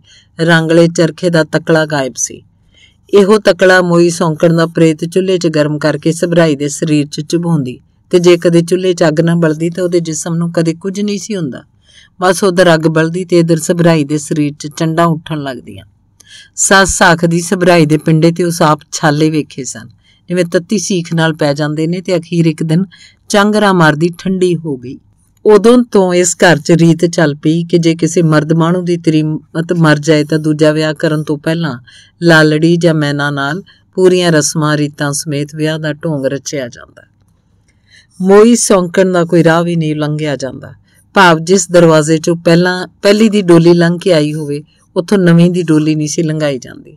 ਰੰਗਲੇ ਚਰਖੇ ਦਾ ਤਕੜਾ ਗਾਇਬ ਸੀ ਇਹੋ ਤਕੜਾ ਮੋਈ ਸੌਂਕਣ ਦਾ ਪ੍ਰੇਤ ਚੁੱਲ੍ਹੇ 'ਚ ਗਰਮ ਕਰਕੇ ਸਬਰਾਈ ਦੇ ਸਰੀਰ 'ਚ ਚੁਭਾਉਂਦੀ ਤੇ ਜੇ ਕਦੇ ਚੁੱਲ੍ਹੇ 'ਚ ਅੱਗ ਨਾ ਬਲਦੀ ਤਾਂ ਉਹਦੇ ਜਿਸਮ ਨੂੰ ਕਦੇ ਕੁਝ ਨਹੀਂ ਸੀ ਹੁੰਦਾ ਬਸ ਉਧਰ ਅੱਗ ਬਲਦੀ ਤੇ ਇਧਰ ਸਭਰਾਈ ਦੇ ਸਰੀਰ 'ਚ ਚੰਡਾ ਉੱਠਣ ਲੱਗਦੀਆਂ ਸੱਸ ਆਖਦੀ ਸਭਰਾਈ ਦੇ ਪਿੰਡੇ ਤੇ ਉਸ ਆਪ ਛਾਲੇ ਵੇਖੇ ਸਨ ਜਿਵੇਂ ਤੱਤੀ ਸੀਖ ਨਾਲ ਪੈ ਜਾਂਦੇ ਨੇ ਤੇ ਅਖੀਰ ਇੱਕ ਦਿਨ ਚੰਗਰਾ ਮਾਰਦੀ ਠੰਡੀ ਹੋ ਗਈ ਉਦੋਂ ਤੋਂ ਇਸ ਘਰ 'ਚ ਰੀਤ ਚੱਲ ਪਈ ਕਿ ਜੇ ਕਿਸੇ ਮਰਦ ਮਾਣੂ ਦੀ ਤਰੀਮਤ ਮਰ ਜਾਏ ਤਾਂ ਦੂਜਾ ਵਿਆਹ ਕਰਨ ਤੋਂ ਪਹਿਲਾਂ ਲਾਲੜੀ ਜਾਂ ਮੈਨਾ ਨਾਲ ਪੂਰੀਆਂ ਰਸਮਾਂ ਰੀਤਾਂ ਸਮੇਤ ਵਿਆਹ ਦਾ ਢੋਂਗ ਰਚਿਆ ਜਾਂਦਾ ਮੋਈ ਸੌਂਕਣ ਦਾ ਕੋਈ ਰਾਹ ਵੀ ਨਹੀਂ ਲੰਘਿਆ ਜਾਂਦਾ ਭਾਵ ਜਿਸ ਦਰਵਾਜ਼ੇ 'ਚੋਂ ਪਹਿਲਾਂ ਪਹਿਲੀ ਦੀ ਡੋਲੀ ਲੰਘ ਕੇ ਆਈ ਹੋਵੇ ਉੱਥੋਂ ਨਵੀਂ ਦੀ ਡੋਲੀ ਨਹੀਂ ਸੀ ਲੰਘਾਈ ਜਾਂਦੀ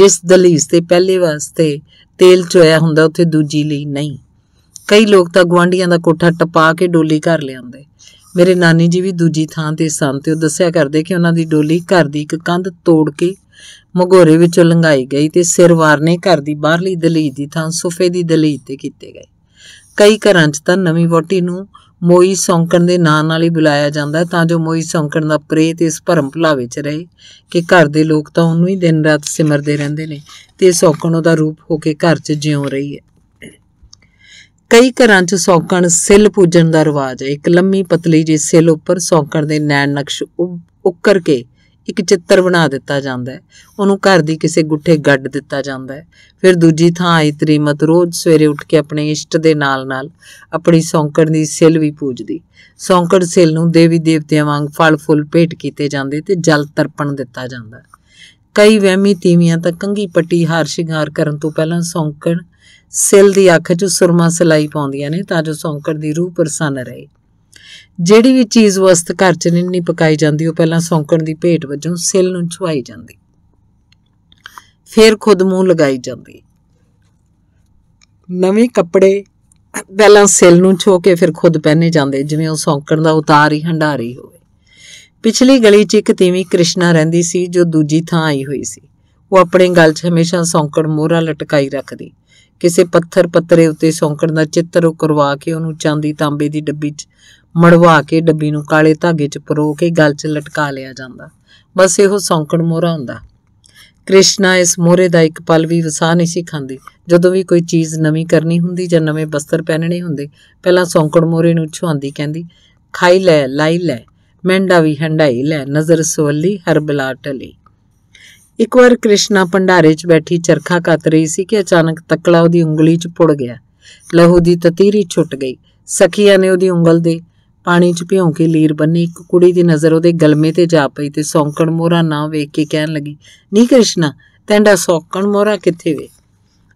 ਜਿਸ ਦਲੀਜ਼ ਤੇ ਪਹਿਲੇ ਵਾਸਤੇ ਤੇਲ ਚੋਇਆ ਹੁੰਦਾ ਉੱਥੇ ਦੂਜੀ ਲਈ ਨਹੀਂ ਕਈ ਲੋਕ ਤਾਂ ਗਵਾਂਡੀਆਂ ਦਾ ਕੋਠਾ ਟਪਾ ਕੇ ਡੋਲੀ ਘਰ ਲਿਆਉਂਦੇ ਮੇਰੇ ਨਾਨੀ ਜੀ ਵੀ ਦੂਜੀ ਥਾਂ ਤੇ ਸਨ ਤੇ ਉਹ ਦੱਸਿਆ ਕਰਦੇ ਕਿ ਉਹਨਾਂ ਦੀ ਡੋਲੀ ਘਰ ਦੀ ਇੱਕ ਕੰਧ ਤੋੜ ਕੇ ਮਗੋਰੇ ਵਿੱਚੋਂ ਲੰਘਾਈ ਗਈ ਤੇ ਸਿਰ ਵਾਰਨੇ ਘਰ ਦੀ ਬਾਹਰਲੀ ਦਲੀਜ਼ ਦੀ ਥਾਂ ਸੋਫੇ ਦੀ ਦਲੀਜ਼ ਤੇ ਕੀਤੇ ਗਏ ਕਈ ਘਰਾਂ 'ਚ ਤਾਂ ਨਵੀਂ ਵੋਟੀ ਨੂੰ ਮੋਈ ਸੌਂਕਣ ਦੇ ਨਾਂ ਨਾਲ ਹੀ ਬੁਲਾਇਆ ਜਾਂਦਾ ਤਾਂ ਜੋ ਮੋਈ ਸੌਂਕਣ ਦਾ ਪ੍ਰੇਤ ਇਸ ਭਰਮ ਭਲਾ 'ਚ ਰਹੇ ਕਿ ਘਰ ਦੇ ਲੋਕ ਤਾਂ ਉਹਨੂੰ ਹੀ ਦਿਨ ਰਾਤ ਸਿਮਰਦੇ ਰਹਿੰਦੇ ਨੇ ਤੇ ਸੌਂਕਣ ਉਹਦਾ ਰੂਪ ਹੋ ਕੇ ਘਰ 'ਚ ਜਿਉਂ ਰਹੀ ਹੈ ਕਈ ਘਰਾਂ 'ਚ ਸੌਂਕਣ ਸਿਲ ਪੂਜਣ ਦਾ ਰਿਵਾਜ ਹੈ ਇੱਕ ਲੰਮੀ ਪਤਲੀ ਜਿਹੀ ਸਿੱਲ ਉੱਪਰ ਸੌਂਕਣ ਦੇ ਨੈਣ ਨਕਸ਼ ਉੱਕਰ ਕੇ ਇੱਕ ਚਿੱਤਰ ਬਣਾ ਦਿੱਤਾ ਜਾਂਦਾ ਹੈ ਉਹਨੂੰ ਘਰ ਦੀ ਕਿਸੇ ਗੁੱਠੇ ਗੱਡ ਦਿੱਤਾ ਜਾਂਦਾ ਹੈ ਫਿਰ ਦੂਜੀ ਥਾਂ ਆਈ ਤ੍ਰੀਮਤ ਰੋਜ਼ ਸਵੇਰੇ ਉੱਠ ਕੇ ਆਪਣੇ ਇਸ਼ਟ ਦੇ ਨਾਲ-ਨਾਲ ਆਪਣੀ ਸੌਂਕੜ ਦੀ ਸਿਲ ਵੀ ਪੂਜਦੀ ਸੌਂਕੜ ਸਿਲ ਨੂੰ ਦੇਵੀ ਦੇਵਤਿਆਂ ਵਾਂਗ ਫਲ ਫੁੱਲ ਭੇਟ ਕੀਤੇ ਜਾਂਦੇ ਤੇ ਜਲ ਤਰਪਣ ਦਿੱਤਾ ਜਾਂਦਾ ਕਈ ਵਹਿਮੀ ਤੀਵੀਆਂ ਤਾਂ ਕੰਗੀ ਪੱਟੀ ਹਾਰ ਸ਼ਿੰਗਾਰ ਕਰਨ ਤੋਂ ਪਹਿਲਾਂ ਸੌਂਕੜ ਸਿਲ ਦੀ ਅੱਖ 'ਚ ਸੁਰਮਾ ਸਲਾਈ ਪਾਉਂਦੀਆਂ ਨੇ ਤਾਂ ਜੋ ਸੌਂਕੜ ਦੀ ਰੂਹ ਪ੍ਰਸੰਨ ਰਹੇ ਜਿਹੜੀ ਵੀ ਚੀਜ਼ ਵਸਤ ਘਰ 'ਚ ਨਹੀਂ ਪਕਾਈ ਜਾਂਦੀ ਉਹ ਪਹਿਲਾਂ ਸੌਂਕਣ ਦੀ ਭੇਟ ਵਜੋਂ ਸਿਲ ਨੂੰ ਛੁਆਈ ਜਾਂਦੀ ਫਿਰ ਖੁਦ ਮੂੰਹ ਲਗਾਈ ਜਾਂਦੀ ਨਵੇਂ ਕੱਪੜੇ ਪਹਿਲਾਂ ਸਿਲ ਨੂੰ ਛੋ ਕੇ ਫਿਰ ਖੁਦ ਪਹਿਨੇ ਜਾਂਦੇ ਜਿਵੇਂ ਉਹ ਸੌਂਕਣ ਦਾ ਉਤਾਰ ਹੀ ਹੰਡਾਰੀ ਹੋਵੇ ਪਿਛਲੀ ਗਲੀ 'ਚ ਇੱਕ ਤੀਵੀਂ ਕ੍ਰਿਸ਼ਨਾ ਰਹਿੰਦੀ ਸੀ ਜੋ ਦੂਜੀ ਥਾਂ ਆਈ ਹੋਈ ਸੀ ਉਹ ਆਪਣੇ ਗਲ 'ਚ ਹਮੇਸ਼ਾ ਸੌਂਕਣ ਮੋਹਰਾ ਲਟਕਾਈ ਰੱਖਦੀ ਕਿਸੇ ਪੱਥਰ ਪੱਤਰੇ ਉੱਤੇ ਸੌਂਕਣ ਦਾ ਚਿੱਤਰ ਉਕਰਵਾ ਕੇ ਉਹਨੂੰ ਚਾਂਦੀ ਤਾਂਬੇ ਦੀ ਡੱਬੀ 'ਚ ਮੜਵਾ ਕੇ ਡੱਬੀ ਨੂੰ ਕਾਲੇ ਧਾਗੇ 'ਚ ਪਰੋ ਕੇ ਗਲ 'ਚ ਲਟਕਾ ਲਿਆ ਜਾਂਦਾ ਬਸ ਇਹੋ ਸੌਂਕਣ ਮੋਹਰਾ ਹੁੰਦਾ ਕ੍ਰਿਸ਼ਨਾ ਇਸ ਮੋਹਰੇ ਦਾ ਇੱਕ ਪਲ ਵੀ ਵਸਾ ਨਹੀਂ ਸੀ ਖਾਂਦੀ ਜਦੋਂ ਵੀ ਕੋਈ ਚੀਜ਼ ਨਵੀਂ ਕਰਨੀ ਹੁੰਦੀ ਜਾਂ ਨਵੇਂ ਬਸਤਰ ਪਹਿਨਣੇ ਹੁੰਦੇ ਪਹਿਲਾਂ ਸੌਂਕਣ ਮੋਹਰੇ ਨੂੰ ਛੁਆਂਦੀ ਕਹਿੰਦੀ ਖਾਈ ਲੈ ਲਾਈ ਲੈ ਮੈਂਡਾ ਵੀ ਹੰਡਾਈ ਲੈ ਨਜ਼ਰ ਸੁਵੱਲੀ ਹਰ ਬਲਾ ਟਲੀ ਇੱਕ ਵਾਰ ਕ੍ਰਿਸ਼ਨਾ ਭੰਡਾਰੇ 'ਚ ਬੈਠੀ ਚਰਖਾ ਕੱਤ ਰਹੀ ਸੀ ਕਿ ਅਚਾਨਕ ਤਕਲਾ ਉਹਦੀ ਉਂਗਲੀ 'ਚ ਪੁੜ ਗਿਆ ਲਹੂ ਦੀ ਤਤੀਰੀ ਛੁੱਟ ਗਈ ਸਖੀਆਂ ਨੇ ਉਹਦੀ ਉਂਗਲ ਦੇ ਪਾਣੀ 'ਚ ਭਿਉਂ ਕੇ ਲੀਰ ਬੰਨੀ ਇੱਕ ਕੁੜੀ ਦੀ ਨਜ਼ਰ ਉਹਦੇ ਗਲਮੇ ਤੇ ਜਾ ਪਈ ਤੇ ਸੌਂਕਣ ਮੋਹਰਾ ਨਾ ਵੇਖ ਕੇ ਕਹਿਣ ਲੱਗੀ ਨਹੀਂ ਕ੍ਰਿਸ਼ਨਾ ਤੈਂਡਾ ਸੌਂਕਣ ਮੋਹਰਾ ਕਿੱਥੇ ਵੇ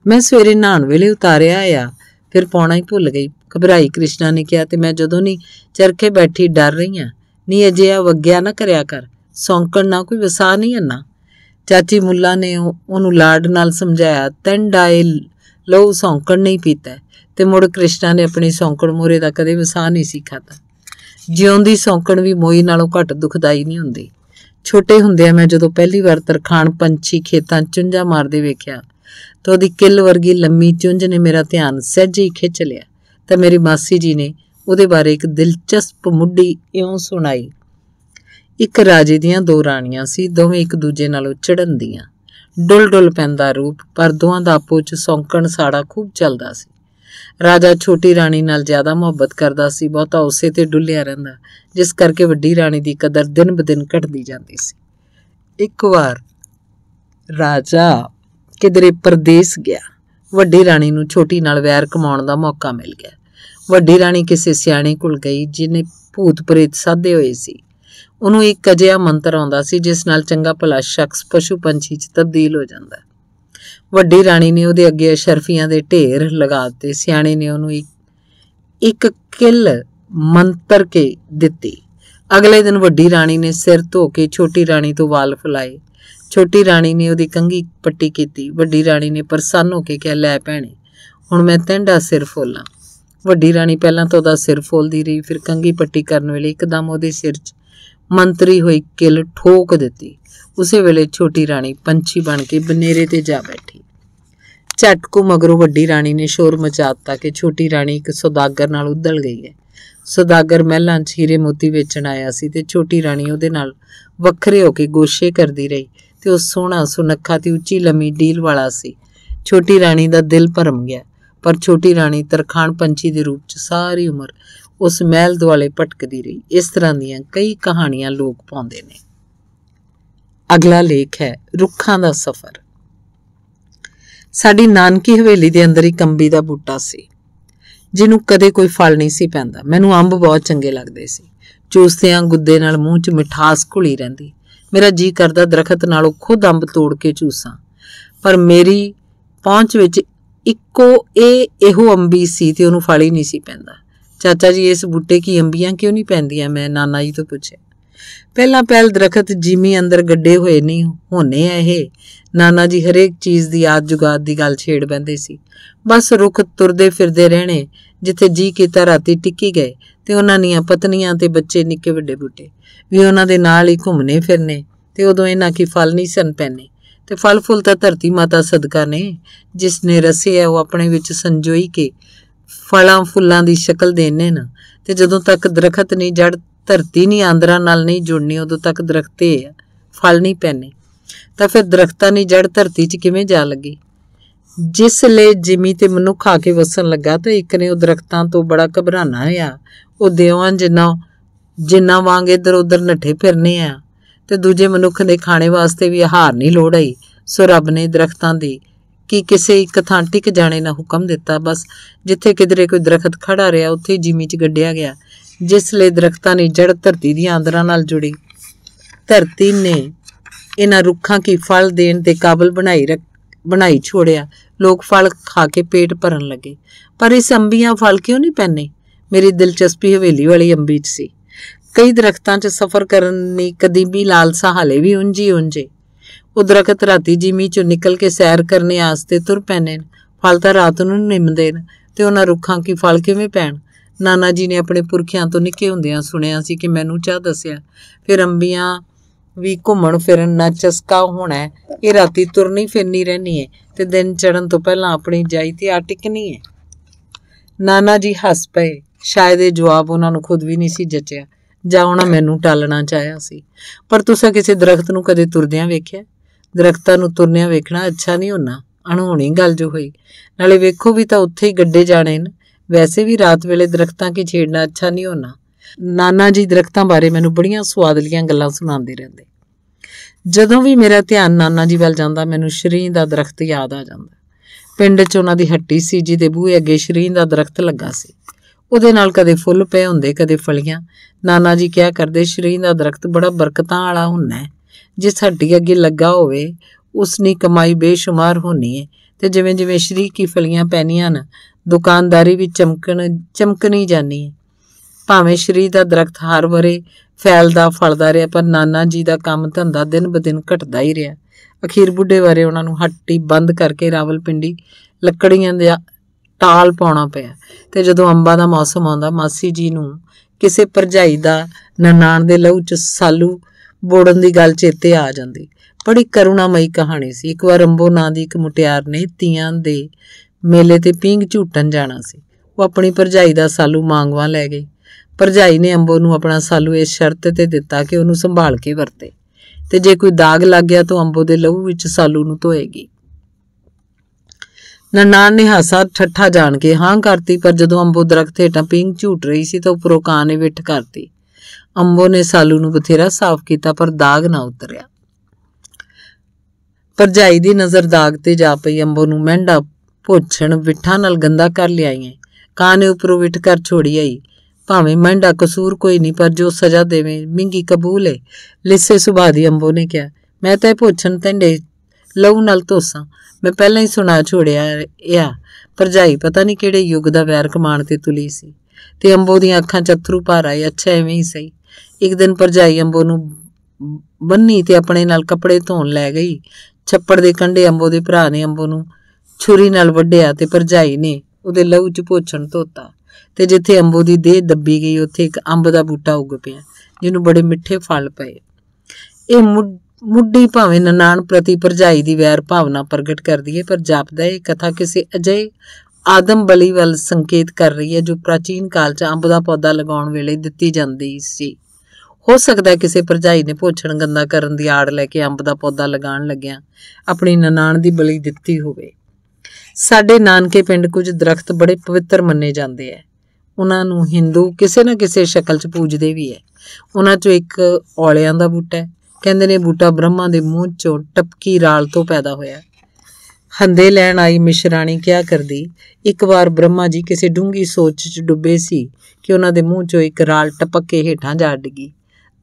ਮੈਂ ਸਵੇਰੇ ਨਾਣ ਵੇਲੇ ਉਤਾਰਿਆ ਆ ਫਿਰ ਪਾਉਣਾ ਹੀ ਭੁੱਲ ਗਈ ਘਬਰਾਈ ਕ੍ਰਿਸ਼ਨਾ ਨੇ ਕਿਹਾ ਤੇ ਮੈਂ ਜਦੋਂ ਨਹੀਂ ਚਰਖੇ ਬੈਠੀ ਡਰ ਰਹੀ ਆ ਨਹੀਂ ਅਜੇ ਆ ਵਗਿਆ ਨਾ ਕਰਿਆ ਕਰ ਸੌਂਕਣ ਨਾ ਕੋਈ ਵਸਾ ਨਹੀਂ ਅੰਨਾ ਚਾਚੀ ਮੁੱਲਾ ਨੇ ਉਹਨੂੰ ਲਾਡ ਨਾਲ ਸਮਝਾਇਆ ਤੈਂਡਾ ਇਹ ਲੋ ਸੌਂਕਣ ਨਹੀਂ ਪੀਤਾ ਤੇ ਮੁੜ ਕ੍ਰਿਸ਼ਨਾ ਨੇ ਆਪਣੀ ਸੌਂਕਣ ਮੋਰੇ ਦਾ ਕਦੇ ਵਸਾ ਨਹੀਂ ਸਿੱਖਾਤਾ ਜਿਉਂਦੀ ਸੌਂਕਣ ਵੀ ਮੋਈ ਨਾਲੋਂ ਘੱਟ ਦੁਖਦਾਈ ਨਹੀਂ ਹੁੰਦੀ ਛੋਟੇ ਹੁੰਦਿਆਂ ਮੈਂ ਜਦੋਂ ਪਹਿਲੀ ਵਾਰ ਤਰਖਾਣ ਪੰਛੀ ਖੇਤਾਂ ਚੁੰਝਾ ਮਾਰਦੇ ਵੇਖਿਆ ਤਾਂ ਉਹਦੀ ਕਿੱਲ ਵਰਗੀ ਲੰਮੀ ਚੁੰਝ ਨੇ ਮੇਰਾ ਧਿਆਨ ਸਹਿਜ ਹੀ ਖਿੱਚ ਲਿਆ ਤਾਂ ਮੇਰੀ ਮਾਸੀ ਜੀ ਨੇ ਉਹਦੇ ਬਾਰੇ ਇੱਕ ਦਿਲਚਸਪ ਮੁੱਢੀ ਇਉਂ ਸੁਣਾਈ ਇੱਕ ਰਾਜੇ ਦੀਆਂ ਦੋ ਰਾਣੀਆਂ ਸੀ ਦੋਵੇਂ ਇੱਕ ਦੂਜੇ ਨਾਲੋਂ ਚੜਨ ਦੀਆਂ ਡੁੱਲ ਡੁੱਲ ਪੈਂਦਾ ਰੂਪ ਪਰ ਦੋਹਾਂ ਦਾ ਆਪੋ ਵਿੱਚ ਸੌਂਕਣ ਸਾੜਾ ਖੂਬ ਚੱਲਦਾ ਸੀ ਰਾਜਾ ਛੋਟੀ ਰਾਣੀ ਨਾਲ ਜ਼ਿਆਦਾ ਮੁਹੱਬਤ ਕਰਦਾ ਸੀ ਬਹੁਤਾ ਉਸੇ ਤੇ ਡੁੱਲਿਆ ਰਹਿੰਦਾ ਜਿਸ ਕਰਕੇ ਵੱਡੀ ਰਾਣੀ ਦੀ ਕਦਰ ਦਿਨ ਬਦਿਨ ਘਟਦੀ ਜਾਂਦੀ ਸੀ ਇੱਕ ਵਾਰ ਰਾਜਾ ਕਿਧਰੇ ਪਰਦੇਸ ਗਿਆ ਵੱਡੀ ਰਾਣੀ ਨੂੰ ਛੋਟੀ ਨਾਲ ਵੈਰ ਕਮਾਉਣ ਦਾ ਮੌਕਾ ਮਿਲ ਗਿਆ ਵੱਡੀ ਰਾਣੀ ਕਿਸੇ ਸਿਆਣੇ ਕੋਲ ਗਈ ਜਿਨੇ ਭੂਤ ਪ੍ਰੇਤ ਸਾਧੇ ਹੋਏ ਸੀ ਉਹਨੂੰ ਇੱਕ ਅਜਿਹਾ ਮੰਤਰ ਆਉਂਦਾ ਸੀ ਜਿਸ ਨਾਲ ਚੰਗਾ ਭਲਾ ਸ਼ਖਸ ਪਸ਼ੂ ਪੰਛੀ 'ਚ ਤਬਦੀਲ ਹੋ ਜਾਂਦਾ ਵੱਡੀ ਰਾਣੀ ਨੇ ਉਹਦੇ ਅੱਗੇ ਅਸ਼ਰਫੀਆਂ ਦੇ ਢੇਰ ਲਗਾ ਦਿੱਤੇ ਸਿਆਣੇ ਨੇ ਉਹਨੂੰ ਇੱਕ ਕਿੱਲ ਮੰਤਰ ਕੇ ਦਿੱਤੀ ਅਗਲੇ ਦਿਨ ਵੱਡੀ ਰਾਣੀ ਨੇ ਸਿਰ ਧੋ ਕੇ ਛੋਟੀ ਰਾਣੀ ਤੋਂ ਵਾਲ ਫੁਲਾਏ ਛੋਟੀ ਰਾਣੀ ਨੇ ਉਹਦੀ ਕੰਗੀ ਪੱਟੀ ਕੀਤੀ ਵੱਡੀ ਰਾਣੀ ਨੇ ਪ੍ਰਸੰਨ ਹੋ ਕੇ ਕਿਹਾ ਲੈ ਭੈਣੇ ਹੁਣ ਮੈਂ ਤੈਂਡਾ ਸਿਰ ਫੋਲਾਂ ਵੱਡੀ ਰਾਣੀ ਪਹਿਲਾਂ ਤਾਂ ਉਹਦਾ ਸਿਰ ਫੋਲਦੀ ਰਹੀ ਫਿਰ ਕੰਗੀ ਪੱਟੀ ਕਰਨ ਵੇਲੇ ਇੱਕਦਮ ਉਹਦੇ ਸਿਰ 'ਚ ਮੰਤਰੀ ਹੋਈ ਕਿੱਲ ਠੋਕ ਦਿੱਤੀ ਉਸੇ ਵੇਲੇ ਛੋਟੀ ਰਾਣੀ ਪੰਛੀ ਬਣ ਕੇ ਬਨੇਰੇ ਤੇ ਜਾ ਬੈਠੀ ਝਟਕੂ ਮਗਰੋਂ ਵੱਡੀ ਰਾਣੀ ਨੇ ਸ਼ੋਰ ਮਚਾ ਦਿੱਤਾ ਕਿ ਛੋਟੀ ਰਾਣੀ ਇੱਕ ਸੌਦਾਗਰ ਨਾਲ ਉਦਲ ਗਈ ਹੈ ਸੌਦਾਗਰ ਮਹਿਲਾਂ 'ਚ ਹੀਰੇ ਮੋਤੀ ਵੇਚਣ ਆਇਆ ਸੀ ਤੇ ਛੋਟੀ ਰਾਣੀ ਉਹਦੇ ਨਾਲ ਵੱਖਰੇ ਹੋ ਕੇ ਗੋਸ਼ੇ ਕਰਦੀ ਰਹੀ ਤੇ ਉਹ ਸੋਹਣਾ ਸੁਨੱਖਾ ਤੇ ਉੱਚੀ ਲੰਮੀ ਡੀਲ ਵਾਲਾ ਸੀ ਛੋਟੀ ਰਾਣੀ ਦਾ ਦਿਲ ਭਰਮ ਗਿਆ ਪਰ ਛੋਟੀ ਰਾਣੀ ਤਰਖਾਨ ਪੰਛੀ ਦੇ ਰੂਪ 'ਚ ਸਾਰੀ ਉਮਰ ਉਸ ਮਹਿਲ ਦੁਆਲੇ ਭਟਕਦੀ ਰਹੀ ਇਸ ਤਰ੍ਹਾਂ ਦੀਆਂ ਕਈ ਕਹਾਣੀਆਂ ਲੋਕ ਪਾਉਂਦੇ ਨੇ ਅਗਲਾ ਲੇਖ ਹੈ ਰੁੱਖਾਂ ਦਾ ਸਫ਼ਰ ਸਾਡੀ ਨਾਨਕੀ ਹਵੇਲੀ ਦੇ ਅੰਦਰ ਹੀ ਕੰਬੀ ਦਾ ਬੂਟਾ ਸੀ ਜਿਹਨੂੰ ਕਦੇ ਕੋਈ ਫਲ ਨਹੀਂ ਸੀ ਪੈਂਦਾ ਮੈਨੂੰ ਅੰਬ ਬਹੁਤ ਚੰਗੇ ਲੱਗਦੇ ਸੀ ਚੂਸਦਿਆਂ ਗੁੱਦੇ ਨਾਲ ਮੂੰਹ 'ਚ ਮਿਠਾਸ ਘੁਲੀ ਰਹਿੰਦੀ ਮੇਰਾ ਜੀ ਕਰਦਾ ਦਰਖਤ ਨਾਲੋਂ ਖੁਦ ਅੰਬ ਤੋੜ ਕੇ ਚੂਸਾਂ ਪਰ ਮੇਰੀ ਪਹੁੰਚ ਵਿੱਚ ਇੱਕੋ ਇਹ ਇਹੋ ਅੰਬੀ ਸੀ ਤੇ ਉਹਨੂੰ ਫਲ ਹੀ ਨਹੀਂ ਸੀ ਪੈਂਦਾ ਚਾਚਾ ਜੀ ਇਸ ਬੂਟੇ ਕੀ ਅੰਬੀਆਂ ਕਿਉਂ ਨਹੀਂ ਪੈਂਦੀਆਂ ਮੈਂ ਨਾਨਾ ਜੀ ਤੋਂ ਪੁੱਛਿਆ ਪਹਿਲਾਂ ਪਹਿਲ ਦਰਖਤ ਜਿਮੀ ਅੰਦਰ ਗੱਡੇ ਹੋਏ ਨਹੀਂ ਹੋਣੇ ਆ ਇਹ ਨਾਨਾ ਜੀ ਹਰੇਕ ਚੀਜ਼ ਦੀ ਆਦ ਜੁਗਾਦ ਦੀ ਗੱਲ ਛੇੜ ਬੰਦੇ ਸੀ ਬਸ ਰੁੱਖ ਤੁਰਦੇ ਫਿਰਦੇ ਰਹਿਣੇ ਜਿੱਥੇ ਜੀ ਕੀਤਾ ਰਾਤੀ ਟਿੱਕੀ ਗਏ ਤੇ ਉਹਨਾਂ ਦੀਆਂ ਪਤਨੀਆਂ ਤੇ ਬੱਚੇ ਨਿੱਕੇ ਵੱਡੇ ਬੁੱਟੇ ਵੀ ਉਹਨਾਂ ਦੇ ਨਾਲ ਹੀ ਘੁੰਮਨੇ ਫਿਰਨੇ ਤੇ ਉਦੋਂ ਇਹਨਾਂ ਕੀ ਫਲ ਨਹੀਂ ਸਨ ਪੈਨੇ ਤੇ ਫਲ ਫੁੱਲ ਤਾਂ ਧਰਤੀ ਮਾਤਾ ਸਦਕਾ ਨੇ ਜਿਸ ਨੇ ਰਸੇ ਆ ਉਹ ਆਪਣੇ ਵਿੱਚ ਸੰਜੋਈ ਕੇ ਫਲਾਂ ਫੁੱਲਾਂ ਦੀ ਸ਼ਕਲ ਦੇਣੇ ਨਾ ਤੇ ਜਦੋਂ ਤੱਕ ਦਰਖਤ ਨਹੀਂ ਜੜ ਧਰਤੀ ਨਹੀਂ ਆਂਦਰਾ ਨਾਲ ਨਹੀਂ ਜੁੜਨੀ ਉਦੋਂ ਤੱਕ ਦਰਖਤੇ ਆ ਫਲ ਨਹੀਂ ਪੈਣੇ ਤਾਂ ਫਿਰ ਦਰਖਤਾਂ ਨਹੀਂ ਜੜ ਧਰਤੀ 'ਚ ਕਿਵੇਂ ਜਾ ਲੱਗੀ ਜਿਸ ਲਈ ਜਿਮੀ ਤੇ ਮਨੁੱਖ ਆ ਕੇ ਵਸਣ ਲੱਗਾ ਤਾਂ ਇੱਕ ਨੇ ਉਹ ਦਰਖਤਾਂ ਤੋਂ ਬੜਾ ਘਬਰਾਣਾ ਆ ਉਹ ਦਿਵਾਂ ਜਿੰਨਾ ਜਿੰਨਾ ਵਾਂਗ ਇਧਰ ਉਧਰ ਨੱਠੇ ਫਿਰਨੇ ਆ ਤੇ ਦੂਜੇ ਮਨੁੱਖ ਦੇ ਖਾਣੇ ਵਾਸਤੇ ਵੀ ਆਹਾਰ ਨਹੀਂ ਲੋੜ ਆਈ ਸੋ ਰੱਬ ਨੇ ਦਰਖਤਾਂ ਦੀ ਕਿ ਕਿਸੇ ਇੱਕ ਥਾਂ ਟਿਕ ਜਾਣੇ ਦਾ ਹੁਕਮ ਦਿੱਤਾ ਬਸ ਜਿੱਥੇ ਕਿਧਰੇ ਕੋਈ ਦਰਖਤ ਖੜਾ ਰਿਹਾ ਉੱਥੇ ਜਿਮੀ 'ਚ ਗੱਡਿਆ ਗਿਆ ਜਿਸ ਲਈ ਦਰਖਤਾਂ ਨੇ ਜੜ ਧਰਤੀ ਦੀਆਂ ਅੰਦਰਾਂ ਨਾਲ ਜੁੜੀ ਧਰਤੀ ਨੇ ਇਹਨਾਂ ਰੁੱਖਾਂ ਕੀ ਫਲ ਦੇਣ ਦੇ ਕਾਬਲ ਬਣਾਈ ਬਣਾਈ ਛੋੜਿਆ ਲੋਕ ਫਲ ਖਾ ਕੇ ਪੇਟ ਭਰਨ ਲੱਗੇ ਪਰ ਇਸ ਅੰਬੀਆਂ ਫਲ ਕਿਉਂ ਨਹੀਂ ਪੈਨੇ ਮੇਰੀ ਦਿਲਚਸਪੀ ਹਵੇਲੀ ਵਾਲੀ ਅੰਬੀ 'ਚ ਸੀ ਕਈ ਦਰਖਤਾਂ 'ਚ ਸਫ਼ਰ ਕਰਨ ਦੀ ਕਦੀਮੀ ਲਾਲਸਾ ਹਾਲੇ ਵੀ ਉਂਝੀ ਉਂਝੇ ਉਹ ਦਰਖਤ ਰਾਤੀ ਜਿਮੀ 'ਚੋਂ ਨਿਕਲ ਕੇ ਸੈਰ ਕਰਨੇ ਆਸਤੇ ਤੁਰ ਪੈਨੇ ਫਲ ਤਾਂ ਰਾਤ ਨੂੰ ਨਿੰਮਦੇ ਨੇ ਤੇ ਉਹਨਾਂ ਰੁੱਖਾਂ ਕੀ ਫਲ ਕਿਵੇਂ ਪੈਣ ਨਾਨਾ ਜੀ ਨੇ ਆਪਣੇ ਪੁਰਖਿਆਂ ਤੋਂ ਨਿੱਕੇ ਹੁੰਦਿਆਂ ਸੁਣਿਆ ਸੀ ਕਿ ਮੈਨੂੰ ਚਾਹ ਦੱਸਿਆ ਫਿਰ ਅੰਬੀਆਂ ਵੀ ਘੁੰਮਣ ਫਿਰਨ ਨਾ ਚਸਕਾ ਹੋਣਾ ਇਹ ਰਾਤੀ ਤੁਰਨੀ ਫਿਰਨੀ ਰਹਿਣੀ ਹੈ ਤੇ ਦਿਨ ਚੜਨ ਤੋਂ ਪਹਿਲਾਂ ਆਪਣੀ ਜਾਈ ਤੇ ਟਿਕਣੀ ਹੈ ਨਾਨਾ ਜੀ ਹੱਸ ਪਏ ਸ਼ਾਇਦ ਇਹ ਜਵਾਬ ਉਹਨਾਂ ਨੂੰ ਖੁਦ ਵੀ ਨਹੀਂ ਸੀ ਜਚਿਆ ਜਾਂ ਉਹਨਾਂ ਮੈਨੂੰ ਟਾਲਣਾ ਚਾਹਿਆ ਸੀ ਪਰ ਤੁਸੀਂ ਕਿਸੇ ਦਰਖਤ ਨੂੰ ਕਦੇ ਤੁਰਦਿਆਂ ਵੇਖਿਆ ਦਰਖਤਾਂ ਨੂੰ ਤੁਰਨਿਆਂ ਵੇਖਣਾ ਅੱਛਾ ਨਹੀਂ ਹੁੰਦਾ ਅਣਹੋਣੀ ਗੱਲ ਜੋ ਹੋਈ ਨਾਲੇ ਵੇਖੋ ਵੀ ਤਾਂ ਉੱਥੇ ਹੀ ਗੱਡੇ ਜਾਣੇ ਨੇ ਵੈਸੇ ਵੀ ਰਾਤ ਵੇਲੇ ਦਰਖਤਾਂ ਕੇ ਛੇੜਨਾ ਅੱਛਾ ਨਹੀਂ ਹੋਣਾ ਨਾਨਾ ਜੀ ਦਰਖਤਾਂ ਬਾਰੇ ਮੈਨੂੰ ਬੜੀਆਂ ਸਵਾਦਲੀਆਂ ਗੱਲਾਂ ਸੁਣਾਉਂਦੇ ਰਹਿੰਦੇ ਜਦੋਂ ਵੀ ਮੇਰਾ ਧਿਆਨ ਨਾਨਾ ਜੀ ਵੱਲ ਜਾਂਦਾ ਮੈਨੂੰ ਸ਼ਰੀਂ ਦਾ ਦਰਖਤ ਯਾਦ ਆ ਜਾਂਦਾ ਪਿੰਡ 'ਚ ਉਹਨਾਂ ਦੀ ਹੱਟੀ ਸੀ ਜਿਹਦੇ ਬੂਹੇ ਅੱਗੇ ਸ਼ਰੀਂ ਦਾ ਦਰਖਤ ਲੱਗਾ ਸੀ ਉਹਦੇ ਨਾਲ ਕਦੇ ਫੁੱਲ ਪਏ ਹੁੰਦੇ ਕਦੇ ਫਲੀਆਂ ਨਾਨਾ ਜੀ ਕਿਹਾ ਕਰਦੇ ਸ਼ਰੀਂ ਦਾ ਦਰਖਤ ਬੜਾ ਬਰਕਤਾਂ ਵਾਲਾ ਹੁੰਦਾ ਜੇ ਸਾਡੀ ਅੱਗੇ ਲੱਗਾ ਹੋਵੇ ਉਸ ਕਮਾਈ ਬੇਸ਼ੁਮਾਰ ਹੋਣੀ ਹੈ ਤੇ ਜਿਵੇਂ ਜਿਵੇਂ ਸ਼ਰੀਕੀ ਫਲੀਆਂ ਪੈਣੀਆਂ ਨਾ ਦੁਕਾਨਦਾਰੀ ਵੀ ਚਮਕਣ ਚਮਕਣੀ ਜਾਣੀ ਹੈ ਭਾਵੇਂ ਸ਼ਰੀ ਦਾ ਦਰਖਤ ਹਰ ਵਰੇ ਫੈਲਦਾ ਫਲਦਾ ਰਿਹਾ ਪਰ ਨਾਨਾ ਜੀ ਦਾ ਕੰਮ ਧੰਦਾ ਦਿਨ ਬਦਿਨ ਘਟਦਾ ਹੀ ਰਿਹਾ ਅਖੀਰ ਬੁੱਢੇ ਬਾਰੇ ਉਹਨਾਂ ਨੂੰ ਹੱਟੀ ਬੰਦ ਕਰਕੇ ਰਾਵਲਪਿੰਡੀ ਲੱਕੜੀਆਂ ਦੇ ਟਾਲ ਪਾਉਣਾ ਪਿਆ ਤੇ ਜਦੋਂ ਅੰਬਾਂ ਦਾ ਮੌਸਮ ਆਉਂਦਾ ਮਾਸੀ ਜੀ ਨੂੰ ਕਿਸੇ ਪਰਜਾਈ ਦਾ ਨਨਾਣ ਦੇ ਲਹੂ ਚ ਸਾਲੂ ਬੋੜਨ ਦੀ ਗੱਲ ਚੇਤੇ ਆ ਜਾਂਦੀ ਬੜੀ ਕਰੁਣਾਮਈ ਕਹਾਣੀ ਸੀ ਇੱਕ ਵਾਰ ਅੰਬੋ ਨਾਂ ਦੀ ਇੱਕ ਮੁਟਿਆਰ ਨੇ ਤੀਆਂ ਦੇ ਮੇਲੇ ਤੇ ਪਿੰਗ ਝੂਟਣ ਜਾਣਾ ਸੀ ਉਹ ਆਪਣੀ ਭਰਜਾਈ ਦਾ ਸਾਲੂ ਮੰਗਵਾ ਲੈ ਗਈ ਭਰਜਾਈ ਨੇ ਅੰਬੋ ਨੂੰ ਆਪਣਾ ਸਾਲੂ ਇਸ ਸ਼ਰਤ ਤੇ ਦਿੱਤਾ ਕਿ ਉਹਨੂੰ ਸੰਭਾਲ ਕੇ ਵਰਤੇ ਤੇ ਜੇ ਕੋਈ ਦਾਗ ਲੱਗ ਗਿਆ ਤਾਂ ਅੰਬੋ ਦੇ ਲਹੂ ਵਿੱਚ ਸਾਲੂ ਨੂੰ ਧੋਏਗੀ ਨਨਾਨ ਨੇ ਹਾਸਾ ਠੱਠਾ ਜਾਣ ਕੇ ਹਾਂ ਕਰਤੀ ਪਰ ਜਦੋਂ ਅੰਬੋ ਦਰਖਤ ਹੇਠਾਂ ਪਿੰਗ ਝੂਟ ਰਹੀ ਸੀ ਤਾਂ ਉਪਰੋਂ ਕਾਂ ਨੇ ਵਿਠ ਕਰਤੀ ਅੰਬੋ ਨੇ ਸਾਲੂ ਨੂੰ ਬਥੇਰਾ ਸਾਫ਼ ਕੀਤਾ ਪਰ ਦਾਗ ਨਾ ਉਤਰਿਆ ਪਰਜਾਈ ਦੀ ਨਜ਼ਰ ਦਾਗ ਤੇ ਜਾ ਪਈ ਅੰਬੋ ਨੂੰ ਮਹਿੰਡਾ ਪੋਛਣ ਵਿਠਾ ਨਾਲ ਗੰਦਾ ਕਰ ਲਿਆਈਏ ਕਾਂ ਨੇ ਉਪਰੋਂ ਵਿਠ ਕਰ ਛੋੜੀ ਆਈ ਭਾਵੇਂ ਮਹਿੰਡਾ ਕਸੂਰ ਕੋਈ ਨਹੀਂ ਪਰ ਜੋ ਸਜ਼ਾ ਦੇਵੇਂ ਮਿੰਗੀ ਕਬੂਲ ਐ ਲਿਸੇ ਸੁਭਾ ਦੀ ਅੰਬੋ ਨੇ ਕਿਹਾ ਮੈਂ ਤਾਂ ਇਹ ਪੋਛਣ ਤੰਡੇ ਲਹੂ ਨਾਲ ਧੋਸਾਂ ਮੈਂ ਪਹਿਲਾਂ ਹੀ ਸੁਣਾ ਛੋੜਿਆ ਆ ਪਰਜਾਈ ਪਤਾ ਨਹੀਂ ਕਿਹੜੇ ਯੁੱਗ ਦਾ ਵੈਰ ਕਮਾਣ ਤੇ ਤੁਲੀ ਸੀ ਤੇ ਅੰਬੋ ਦੀਆਂ ਅੱਖਾਂ ਚੱਥਰੂ ਅਥਰੂ ਭਰ ਆਏ ਅੱਛਾ ਐਵੇਂ ਹੀ ਸਹੀ ਇੱਕ ਦਿਨ ਪਰਜਾਈ ਅੰਬੋ ਨੂੰ ਬੰਨੀ ਤੇ ਆਪਣੇ ਨਾਲ ਕੱਪੜੇ ਧੋਣ ਲੈ ਗਈ ਛੱਪੜ ਦੇ ਕੰਢੇ ਅੰਬੋ ਦੇ ਭਰਾ ਨੇ ਅੰਬੋ ਨੂੰ ਛੁਰੀ ਨਾਲ ਵੱਢਿਆ ਤੇ ਪਰਜਾਈ ਨੇ ਉਹਦੇ ਲਹੂ ਚ ਪੋਚਣ ਧੋਤਾ ਤੇ ਜਿੱਥੇ ਅੰਬੋ ਦੀ ਦੇਹ ਦੱਬੀ ਗਈ ਉੱਥੇ ਇੱਕ ਅੰਬ ਦਾ ਬੂਟਾ ਉੱਗ ਪਿਆ ਜਿਹਨੂੰ ਬੜੇ ਮਿੱਠੇ ਫਲ ਪਏ ਇਹ ਮੁੱਢੀ ਭਾਵੇਂ ਨਨਾਣ ਪ੍ਰਤੀ ਪਰਜਾਈ ਦੀ ਵੈਰ ਭਾਵਨਾ ਪ੍ਰਗਟ ਕਰਦੀ ਹੈ ਪਰ ਜਾਪਦਾ ਇਹ ਕਥਾ ਕਿਸੇ ਅਜੇ ਆਦਮ ਬਲੀ ਵੱਲ ਸੰਕੇਤ ਕਰ ਰਹੀ ਹੈ ਜੋ ਪ੍ਰਾਚੀਨ ਕਾਲ 'ਚ ਅੰਬ ਦਾ ਪੌਦਾ ਲਗਾਉਣ ਵੇਲੇ ਦਿੱਤੀ ਜਾਂਦੀ ਸੀ ਹੋ ਸਕਦਾ ਕਿਸੇ ਪਰਜਾਈ ਨੇ ਪੋਛਣ ਗੰਦਾ ਕਰਨ ਦੀ ਆੜ ਲੈ ਕੇ ਅੰਬ ਦਾ ਪੌਦਾ ਲਗਾਉਣ ਲੱਗਿਆ ਆਪਣੀ ਨਨਾਣ ਦੀ ਬਲੀ ਦਿੱਤੀ ਹੋਵੇ ਸਾਡੇ ਨਾਨਕੇ ਪਿੰਡ ਕੁਝ ਦਰਖਤ ਬੜੇ ਪਵਿੱਤਰ ਮੰਨੇ ਜਾਂਦੇ ਐ ਉਹਨਾਂ ਨੂੰ ਹਿੰਦੂ ਕਿਸੇ ਨਾ ਕਿਸੇ ਸ਼ਕਲ 'ਚ ਪੂਜਦੇ ਵੀ ਐ ਉਹਨਾਂ 'ਚੋਂ ਇੱਕ ਔਲਿਆਂ ਦਾ ਬੂਟਾ ਹੈ ਕਹਿੰਦੇ ਨੇ ਬੂਟਾ ਬ੍ਰਹਮਾ ਦੇ ਮੂੰਹ 'ਚੋਂ ਟਪਕੀ ਰਾਲ ਤੋਂ ਪੈਦਾ ਹੋਇਆ ਹੰਦੇ ਲੈਣ ਆਈ ਮਿਸ਼ਰਾਣੀ ਕਿਆ ਕਰਦੀ ਇੱਕ ਵਾਰ ਬ੍ਰਹਮਾ ਜੀ ਕਿਸੇ ਡੂੰਗੀ ਸੋਚ 'ਚ ਡੁੱਬੇ ਸੀ ਕਿ ਉਹਨਾਂ ਦੇ ਮੂੰਹ 'ਚੋਂ ਇੱਕ ਰਾਲ ਟਪਕ ਕੇ ਹੇਠਾਂ ਜਾ ਡਿੱਗੀ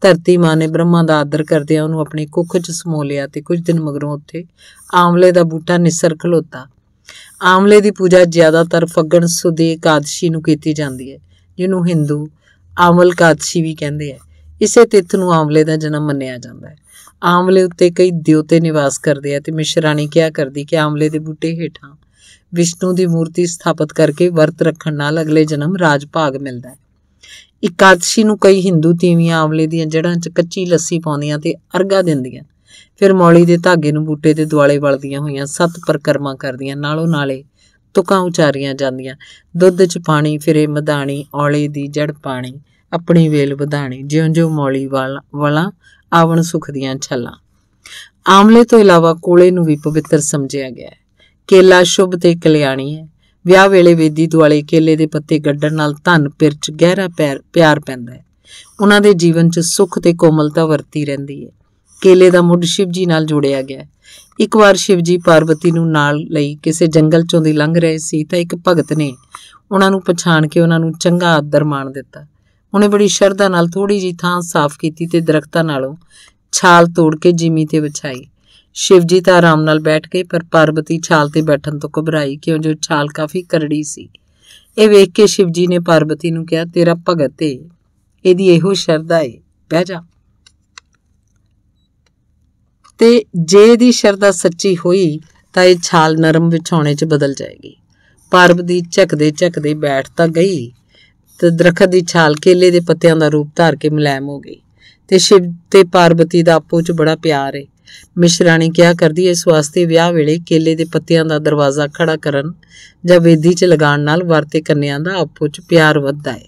ਧਰਤੀ ਮਾਂ ਨੇ ਬ੍ਰਹਮਾ ਦਾ ਆਦਰ ਕਰਦਿਆਂ ਉਹਨੂੰ ਆਪਣੀ ਕੁੱਖ 'ਚ ਸਮੋ ਲਿਆ ਤੇ ਕੁਝ ਦਿਨ ਮਗਰੋਂ ਉੱਥੇ ਆਮਲੇ ਦਾ ਬੂਟਾ ਨਿਸਰ ਖਲੋਤਾ ਆਮਲੇ ਦੀ ਪੂਜਾ ਜ਼ਿਆਦਾਤਰ ਫੱਗਣ ਸੁਦੇ ਇਕਾਦਸ਼ੀ ਨੂੰ ਕੀਤੀ ਜਾਂਦੀ ਹੈ ਜਿਹਨੂੰ ਹਿੰਦੂ ਆਮਲ ਕਾਦਸ਼ੀ ਵੀ ਕਹਿੰਦੇ ਆ ਇਸੇ ਤਿਥ ਨੂੰ ਆਮਲੇ ਦਾ ਜਨਮ ਮੰਨਿਆ ਜਾਂਦਾ ਹੈ ਆਮਲੇ ਉੱਤੇ ਕਈ ਦਿਉਤੇ ਨਿਵਾਸ ਕਰਦੇ ਆ ਤੇ ਮਿਸ਼ਰਾਣੀ ਕਿਹਾ ਕਰਦੀ ਕਿ ਆਮਲੇ ਦੇ ਬੂਟੇ ਹੇਠਾਂ ਵਿਸ਼ਨੂੰ ਦੀ ਮੂਰਤੀ ਸਥਾਪਿਤ ਕਰਕੇ ਵਰਤ ਰੱਖਣ ਨਾਲ ਅਗਲੇ ਜਨਮ ਰਾਜ ਭਾਗ ਮਿਲਦਾ ਹੈ ਇਕਾਦਸ਼ੀ ਨੂੰ ਕਈ ਹਿੰਦੂ ਤੀਵੀਆਂ ਆਮਲੇ ਦੀਆਂ ਜੜ੍ਹਾਂ 'ਚ ਕੱਚੀ ਲੱਸੀ ਪਾਉਂਦੀਆਂ ਤੇ ਅਰਗਾ ਦਿੰਦੀਆਂ ਫਿਰ ਮੌਲੀ ਦੇ ਧਾਗੇ ਨੂੰ ਬੂਟੇ ਦੇ ਦੁਆਲੇ ਵਲਦੀਆਂ ਹੋਈਆਂ ਸੱਤ ਪ੍ਰਕਰਮਾ ਕਰਦੀਆਂ ਨਾਲੋ ਨਾਲੇ ਤੁਕਾਂ ਉਚਾਰੀਆਂ ਜਾਂਦੀਆਂ ਦੁੱਧ 'ਚ ਪਾਣੀ ਫਿਰੇ ਮਧਾਣੀ ਔਲੇ ਦੀ ਜੜ ਪਾਣੀ ਆਪਣੀ ਵੇਲ ਵਧਾਣੀ ਜਿਉਂ-ਜਿਉਂ ਮੌਲੀ ਵਾਲ ਵਾਲਾ ਆਵਣ ਸੁਖ ਦੀਆਂ ਛੱਲਾਂ ਆਮਲੇ ਤੋਂ ਇਲਾਵਾ ਕੋਲੇ ਨੂੰ ਵੀ ਪਵਿੱਤਰ ਸਮਝਿਆ ਗਿਆ ਹੈ ਕੇਲਾ ਸ਼ੁਭ ਤੇ ਕਲਿਆਣੀ ਹੈ ਵਿਆਹ ਵੇਲੇ ਵੇਦੀ ਦੁਆਲੇ ਕੇਲੇ ਦੇ ਪੱਤੇ ਗੱਡਣ ਨਾਲ ਧਨ ਪਿਰਚ ਗਹਿਰਾ ਪਿਆਰ ਪਿਆਰ ਪੈਂਦਾ ਹੈ ਉਹਨਾਂ ਦੇ ਜੀਵਨ 'ਚ ਸੁੱਖ ਤੇ ਕੋਮਲਤਾ ਵਰਤੀ ਰਹਿੰਦੀ ਹੈ ਕੇਲੇ ਦਾ ਮੁੱਢ ਸ਼ਿਵਜੀ ਨਾਲ ਜੋੜਿਆ ਗਿਆ ਇੱਕ ਵਾਰ ਸ਼ਿਵਜੀ ਪਾਰਵਤੀ ਨੂੰ ਨਾਲ ਲਈ ਕਿਸੇ ਜੰਗਲ ਚੋਂ ਦੀ ਲੰਘ ਰਹੇ ਸੀ ਤਾਂ ਇੱਕ ਭਗਤ ਨੇ ਉਹਨਾਂ ਨੂੰ ਪਛਾਣ ਕੇ ਉਹਨਾਂ ਨੂੰ ਚੰਗਾ ਆਦਰ ਮਾਣ ਦਿੱਤਾ ਉਹਨੇ ਬੜੀ ਸ਼ਰਧਾ ਨਾਲ ਥੋੜੀ ਜੀ ਥਾਂ ਸਾਫ਼ ਕੀਤੀ ਤੇ ਦਰਖਤਾਂ ਨਾਲੋਂ ਛਾਲ ਤੋੜ ਕੇ ਜਿਮੀ ਤੇ ਵਿਛਾਈ ਸ਼ਿਵਜੀ ਤਾਂ ਆਰਾਮ ਨਾਲ ਬੈਠ ਗਏ ਪਰ ਪਾਰਵਤੀ ਛਾਲ ਤੇ ਬੈਠਣ ਤੋਂ ਘਬਰਾਈ ਕਿਉਂ ਜੋ ਛਾਲ ਕਾਫੀ ਕਰੜੀ ਸੀ ਇਹ ਵੇਖ ਕੇ ਸ਼ਿਵਜੀ ਨੇ ਪਾਰਵਤੀ ਨੂੰ ਕਿਹਾ ਤੇਰਾ ਭਗਤ ਏ ਇਹਦੀ ਇਹੋ ਸ਼ਰਧਾ ਏ ਬਹਿ ਜਾ ਤੇ ਜੇ ਦੀ ਸ਼ਰਧਾ ਸੱਚੀ ਹੋਈ ਤਾਂ ਇਹ ਛਾਲ ਨਰਮ ਵਿਛਾਉਣੇ 'ਚ ਬਦਲ ਜਾਏਗੀ ਪਾਰਵਤੀ ਝਕਦੇ ਝਕਦੇ ਬੈਠ ਤਾਂ ਗਈ ਤੇ ਦਰਖਤ ਦੀ ਛਾਲ ਕੇਲੇ ਦੇ ਪੱਤਿਆਂ ਦਾ ਰੂਪ ਧਾਰ ਕੇ ਮਲੈਮ ਹੋ ਗਈ ਤੇ ਸ਼ਿਵ ਤੇ ਪਾਰਵਤੀ ਦਾ ਆਪੋ 'ਚ ਬੜਾ ਪਿਆਰ ਏ ਮਿਸ਼ਰਾਣੀ ਕਿਹਾ ਕਰਦੀ ਇਸ ਵਾਸਤੇ ਵਿਆਹ ਵੇਲੇ ਕੇਲੇ ਦੇ ਪੱਤਿਆਂ ਦਾ ਦਰਵਾਜ਼ਾ ਖੜਾ ਕਰਨ ਜਾਂ ਵੇਦੀ 'ਚ ਲਗਾਉਣ ਨਾਲ ਵਰ ਤੇ ਕੰਨਿਆਂ ਦਾ ਆਪੋ 'ਚ ਪਿਆਰ ਵੱਧਦਾ ਹੈ